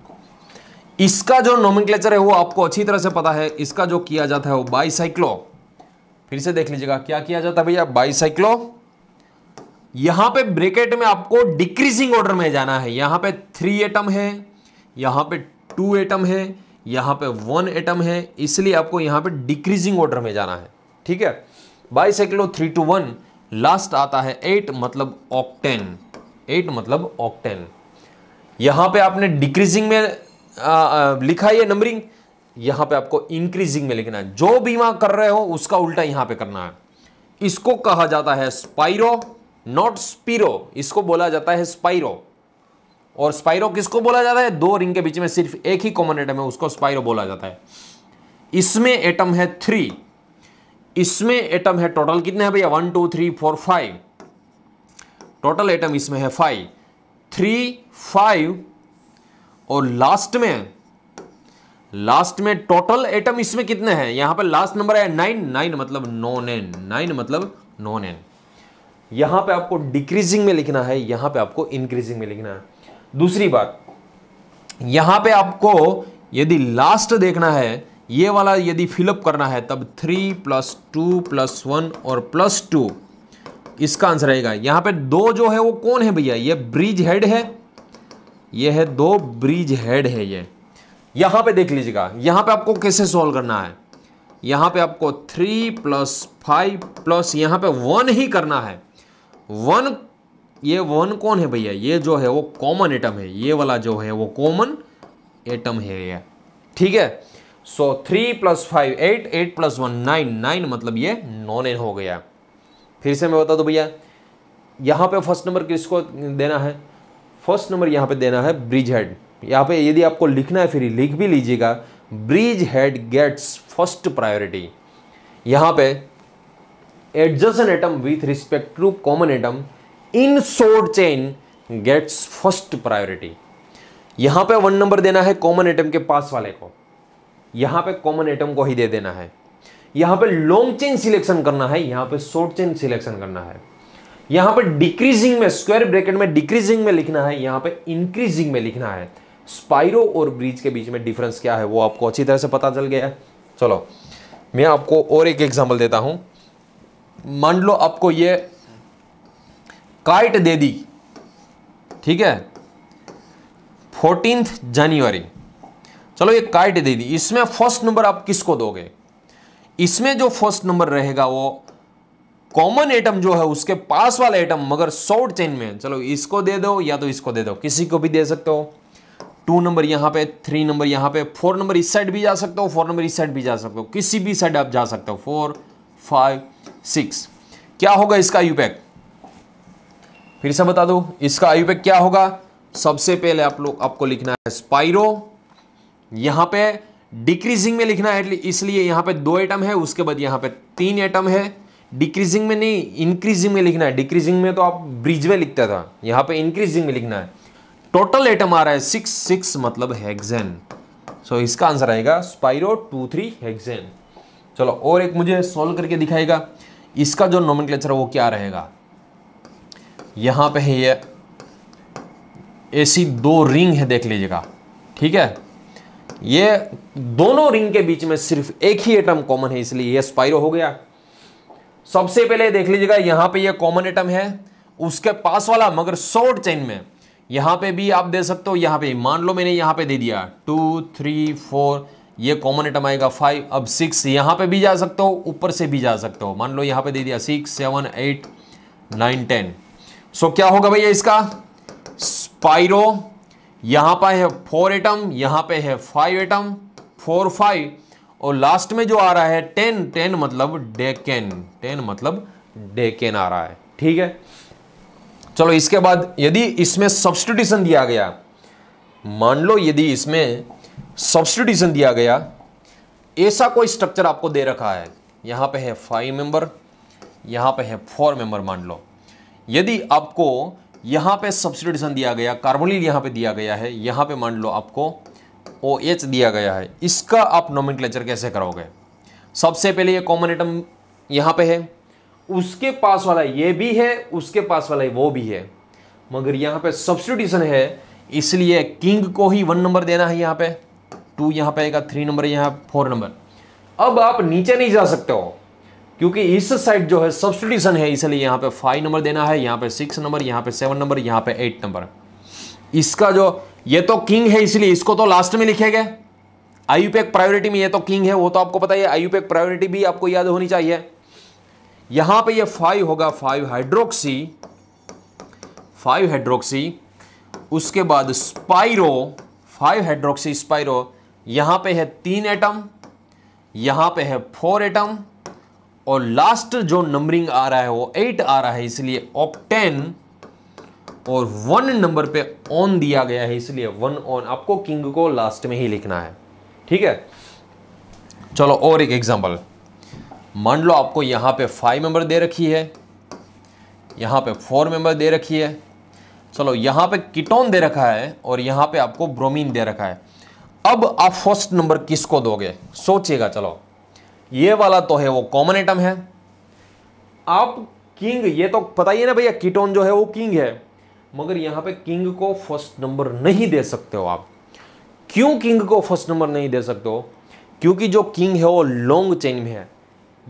इसका जो नोमिक्लेचर है वो आपको अच्छी तरह से पता है इसका जो किया जाता है वो बाईसाइक्लो फिर से देख लीजिएगा क्या किया जाता है भैया बाईसाइक्लो यहां पे ब्रेकेट में आपको डिक्रीजिंग ऑर्डर में जाना है यहां पे थ्री एटम है यहां पे टू एटम है यहां पे वन एटम है इसलिए आपको यहां पे डिक्रीजिंग ऑर्डर में जाना है ठीक है bicyclo three two one last आता है एट मतलब ऑक्टेन एट मतलब ऑक्टेन यहां पे आपने डिक्रीजिंग में आ, आ, लिखा ये नंबरिंग यहां पे आपको इंक्रीजिंग में लिखना है जो बीमा कर रहे हो उसका उल्टा यहां पे करना है इसको कहा जाता है स्पाइरो नॉट स्पीरो इसको बोला जाता है स्पाइरो और स्पाइरो किसको बोला जाता है दो रिंग के बीच में सिर्फ एक ही कॉमन एटम है उसको स्पाइरो बोला जाता है इसमें एटम है थ्री इसमें एटम है टोटल कितने हैं भैया one two three four five total atom इसमें है फाइव थ्री फाइव और लास्ट में लास्ट में टोटल एटम इसमें कितने हैं यहां पर लास्ट नंबर है नाइन नाइन मतलब नॉन एन नाइन मतलब नॉन एन यहां पे आपको डिक्रीजिंग में लिखना है यहां पे आपको इंक्रीजिंग में लिखना है दूसरी बात यहां पे आपको यदि लास्ट देखना है ये वाला यदि फिलअप करना है तब three plus two plus one और प्लस टू इसका आंसर आएगा यहाँ पे दो जो है वो कौन है भैया ये ब्रिज हेड है ये है दो ब्रिज हेड है ये यहाँ पे देख लीजिएगा यहाँ पे आपको कैसे सॉल्व करना है यहाँ पे आपको थ्री प्लस फाइव प्लस यहाँ पे वन ही करना है वन ये वन कौन है भैया ये जो है वो कॉमन एटम है ये वाला जो है वो कॉमन एटम है ये ठीक है so three plus five eight eight plus one nine nine मतलब ये नॉन एन हो गया फिर से मैं बता दूं भैया यहाँ पे फर्स्ट नंबर किसको देना है फर्स्ट नंबर यहाँ पे देना है ब्रिज हेड यहाँ पे यदि आपको लिखना है फिर लिख भी लीजिएगा bridge head gets first priority यहाँ पे N atom with respect to common atom in short chain gets first priority यहाँ पे वन नंबर देना है कॉमन एटम के पास वाले को यहाँ पे कॉमन एटम को ही दे देना है यहाँ पे लॉन्ग चेन सिलेक्शन करना है यहाँ पे शॉर्ट चेन सिलेक्शन करना है यहाँ पे डिक्रीजिंग में स्क्वायर ब्रैकेट में डिक्रीजिंग में लिखना है यहाँ पे इंक्रीजिंग में लिखना है स्पाइरो और ब्रिज के बीच में डिफरेंस क्या है वो आपको अच्छी तरह से पता चल गया है चलो मैं आपको और एक एग्जाम्पल देता हूँ मान लो आपको ये काइट दे दी ठीक है फोर्टीन जनवरी चलो एक कार्ड दे दी इसमें फर्स्ट नंबर आप किसको दोगे इसमें जो फर्स्ट नंबर रहेगा वो कॉमन एटम जो है उसके पास वाला एटम मगर शॉर्ट चेन में चलो इसको दे दो या तो इसको दे दो किसी को भी दे सकते हो टू नंबर यहां पे थ्री नंबर यहां पे फोर नंबर इस साइड भी जा सकते हो फोर नंबर इस साइड भी जा सकते हो किसी भी साइड आप जा सकते हो फोर फाइव सिक्स क्या होगा इसका यूपैक फिर से बता दो इसका यूपैक क्या होगा सबसे पहले आप लोग आपको लिखना है स्पाइरो यहां पे डिक्रीजिंग में लिखना है इसलिए यहां पे दो एटम है उसके बाद यहां पे तीन एटम है डिक्रीजिंग में नहीं इंक्रीजिंग में लिखना है डिक्रीजिंग में तो आप ब्रिज में लिखता था यहां पे इंक्रीजिंग में लिखना है टोटल एटम आ रहा है सिक्स सिक्स मतलब हेक्सेन सो so, इसका आंसर आएगा स्पाइरो टू थ्री हेक्सेन चलो और एक मुझे सोल्व करके दिखाएगा इसका जो नोमन है वो क्या रहेगा यहां पे है ये ऐसी दो रिंग है देख लीजिएगा ठीक है ये दोनों रिंग के बीच में सिर्फ एक ही एटम कॉमन है इसलिए ये स्पाइरो हो गया सबसे पहले देख लीजिएगा यहां पे ये कॉमन एटम है उसके पास वाला मगर शॉर्ट चेन में यहां पे भी आप दे सकते हो यहां पे मान लो मैंने यहां पे दे दिया टू थ्री फोर ये कॉमन एटम आएगा फाइव अब सिक्स यहां पे भी जा सकते हो ऊपर से भी जा सकते हो मान लो यहां पे दे दिया six seven eight nine ten so क्या होगा भैया इसका स्पाइरो यहां पर है फोर एटम यहां पे है फाइव एटम फोर फाइव और लास्ट में जो आ रहा है टेन टेन मतलब डेकेन टेन मतलब डेकेन आ रहा है ठीक है चलो इसके बाद यदि इसमें सब्सटीट्यूशन दिया गया मान लो यदि इसमें सब्सटीट्यूशन दिया गया ऐसा कोई स्ट्रक्चर आपको दे रखा है यहां पे है फाइव मेंबर यहां पे है फोर मेंबर मान लो यदि आपको यहाँ पे सब्सिट्यूशन दिया गया कार्बोनिल यहाँ पे दिया गया है यहाँ पे मान लो आपको ओ OH दिया गया है इसका आप नोमिन कैसे करोगे सबसे पहले ये कॉमन आइटम यहाँ पे है उसके पास वाला ये भी है उसके पास वाला वो भी है मगर यहाँ पे सब्सटीट्यूशन है इसलिए किंग को ही वन नंबर देना है यहाँ पे टू यहाँ पे आएगा थ्री नंबर यहाँ फोर नंबर अब आप नीचे नहीं जा सकते हो क्योंकि इस साइड जो है सब्सटीट्यूशन है इसलिए यहाँ पे फाइव नंबर देना है यहाँ पे सिक्स नंबर यहाँ पे सेवन नंबर यहाँ पे एट नंबर इसका जो ये तो किंग है इसलिए इसको तो लास्ट में लिखे गए आयुपैक प्रायोरिटी में ये तो किंग है वो तो आपको पता है आयुपेक प्रायोरिटी भी आपको याद होनी चाहिए यहां पे ये फाइव होगा फाइव हाइड्रोक्सी फाइव हाइड्रोक्सी उसके बाद स्पाइरो फाइव हाइड्रोक्सी स्पाइरो यहां पे है तीन एटम यहां पे है फोर एटम और लास्ट जो नंबरिंग आ रहा है वो एट आ रहा है इसलिए ऑक्टेन और वन नंबर पे ऑन दिया गया है इसलिए वन ऑन आपको किंग को लास्ट में ही लिखना है ठीक है चलो और एक एग्जांपल मान लो आपको यहां पे फाइव मेंबर दे रखी है यहां पे फोर मेंबर दे रखी है चलो यहां पे किटोन दे रखा है और यहां पे आपको ब्रोमीन दे रखा है अब आप फर्स्ट नंबर किसको दोगे सोचिएगा चलो ये वाला तो है वो कॉमन एटम है आप किंग ये तो पता ही है ना भैया कीटोन जो है वो किंग है मगर यहां पे किंग को फर्स्ट नंबर नहीं दे सकते हो आप क्यों किंग को फर्स्ट नंबर नहीं दे सकते हो क्योंकि जो किंग है वो लॉन्ग चेन में है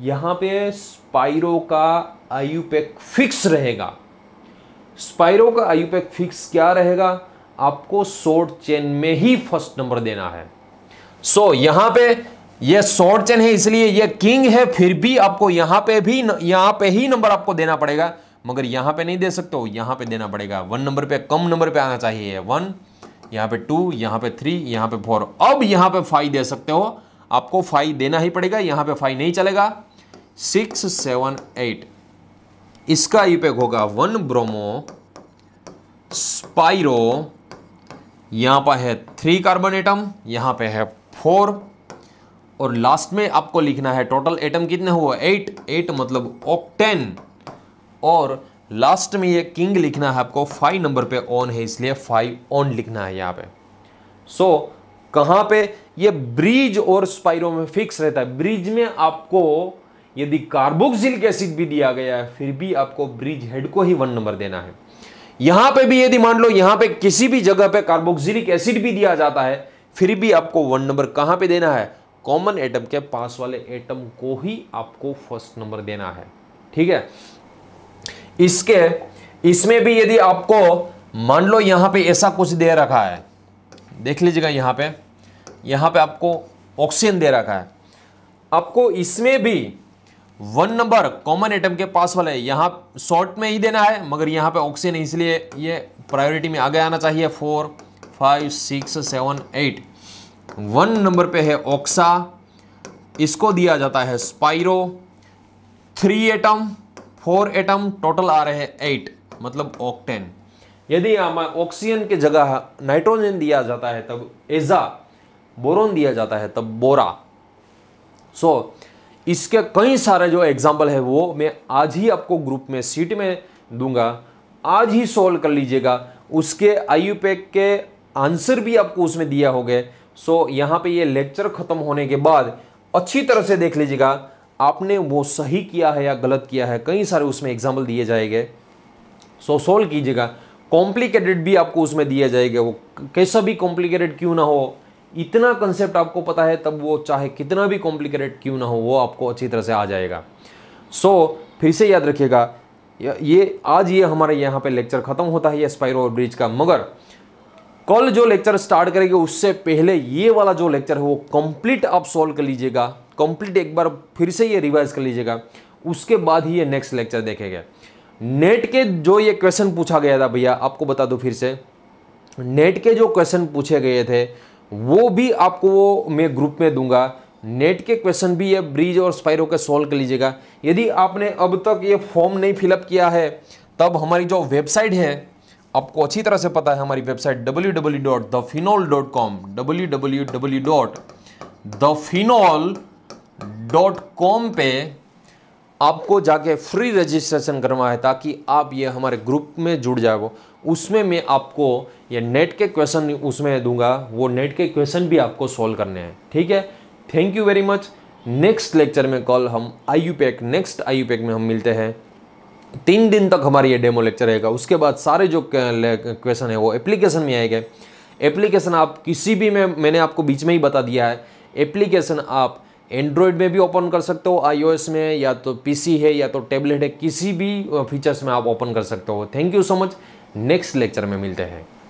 यहां पे स्पाइरो का आयुपेक फिक्स रहेगा स्पाइरो का आयुपेक फिक्स क्या रहेगा आपको शॉर्ट चेन में ही फर्स्ट नंबर देना है सो so, यहां पे ये शॉर्ट चेन है इसलिए ये किंग है फिर भी आपको यहां पे भी यहां पे ही नंबर आपको देना पड़ेगा मगर यहां पे नहीं दे सकते हो यहां पे देना पड़ेगा वन नंबर पे कम नंबर पे आना चाहिए वन यहां पे टू यहां पे थ्री यहां पे फोर अब यहां पे फाइव दे सकते हो आपको फाइव देना ही पड़ेगा यहां पे फाइव नहीं चलेगा सिक्स सेवन एट इसका इपेक होगा वन ब्रोमो स्पाइरो यहां पर है थ्री कार्बन एटम यहां पर है फोर और लास्ट में आपको लिखना है टोटल एटम कितने हुआ एट एट मतलब ऑक्टेन और लास्ट में ये किंग लिखना है आपको फाइव नंबर पे ऑन है इसलिए फाइव ऑन लिखना है यहाँ पे सो so, कहाँ पे ये ब्रिज और स्पाइरो में फिक्स रहता है ब्रिज में आपको यदि कार्बोक्सिलिक एसिड भी दिया गया है फिर भी आपको ब्रिज हेड को ही वन नंबर देना है यहां पे भी यदि मान लो यहां पे किसी भी जगह पे कार्बोक्सिलिक एसिड भी दिया जाता है फिर भी आपको वन नंबर कहां पे देना है कॉमन एटम के पास वाले एटम को ही आपको फर्स्ट नंबर देना है ठीक है इसके इसमें भी यदि आपको मान लो यहां पे ऐसा कुछ दे रखा है देख लीजिएगा यहां पे यहां पे आपको ऑक्सीजन दे रखा है आपको इसमें भी वन नंबर कॉमन एटम के पास वाले यहां शॉर्ट में ही देना है मगर यहां पे ऑक्सीजन इसलिए ये प्रायोरिटी में आगे आना चाहिए four five six seven eight one number पे है ऑक्सा इसको दिया जाता है spiro three atom four atom total आ रहे हैं एट मतलब ऑक्टेन यदि ऑक्सीजन के जगह नाइट्रोजन दिया जाता है तब एजा बोरोन दिया जाता है तब बोरा सो so, इसके कई सारे जो एग्जाम्पल है वो मैं आज ही आपको ग्रुप में सीट में दूंगा आज ही सोल्व कर लीजिएगा उसके आयु पैक के आंसर भी आपको उसमें दिया होगा सो यहाँ पे ये लेक्चर ख़त्म होने के बाद अच्छी तरह से देख लीजिएगा आपने वो सही किया है या गलत किया है कई सारे उसमें एग्जाम्पल दिए जाएंगे सो सोल्व कीजिएगा कॉम्प्लिकेटेड भी आपको उसमें दिया जाएगा वो कैसा भी कॉम्प्लिकेटेड क्यों ना हो इतना कंसेप्ट आपको पता है तब वो चाहे कितना भी कॉम्प्लिकेटेड क्यों ना हो वो आपको अच्छी तरह से आ जाएगा सो so, फिर से याद रखिएगा ये आज ये हमारे यहाँ पे लेक्चर ख़त्म होता है ये स्पाइरो ब्रिज का मगर कल जो लेक्चर स्टार्ट करेंगे उससे पहले ये वाला जो लेक्चर है वो कंप्लीट आप सॉल्व कर लीजिएगा कंप्लीट एक बार फिर से ये रिवाइज कर लीजिएगा उसके बाद ही ये नेक्स्ट लेक्चर देखेंगे नेट के जो ये क्वेश्चन पूछा गया था भैया आपको बता दो फिर से नेट के जो क्वेश्चन पूछे गए थे वो भी आपको वो मैं ग्रुप में दूंगा नेट के क्वेश्चन भी ये ब्रिज और स्पायरों के सॉल्व कर लीजिएगा यदि आपने अब तक ये फॉर्म नहीं फिलअप किया है तब हमारी जो वेबसाइट है आपको अच्छी तरह से पता है हमारी website W W W W W dot dot dot the the phenol phenol com dot com पे आपको जाके फ्री रजिस्ट्रेशन करवा है ताकि आप ये हमारे ग्रुप में जुड़ जाओ उसमें मैं आपको ये नेट के क्वेश्चन उसमें दूंगा वो नेट के क्वेश्चन भी आपको सॉल्व करने हैं ठीक है thank you very much next lecture में कॉल हम IUPAC next IUPAC में हम मिलते हैं तीन दिन तक हमारी ये डेमो लेक्चर रहेगा उसके बाद सारे जो क्वेश्चन है वो एप्लीकेशन में आएंगे एप्लीकेशन आप किसी भी में मैंने आपको बीच में ही बता दिया है एप्लीकेशन आप एंड्रॉयड में भी ओपन कर सकते हो आईओएस में या तो पीसी है या तो टेबलेट है किसी भी फीचर्स में आप ओपन कर सकते हो thank you so much next lecture में मिलते हैं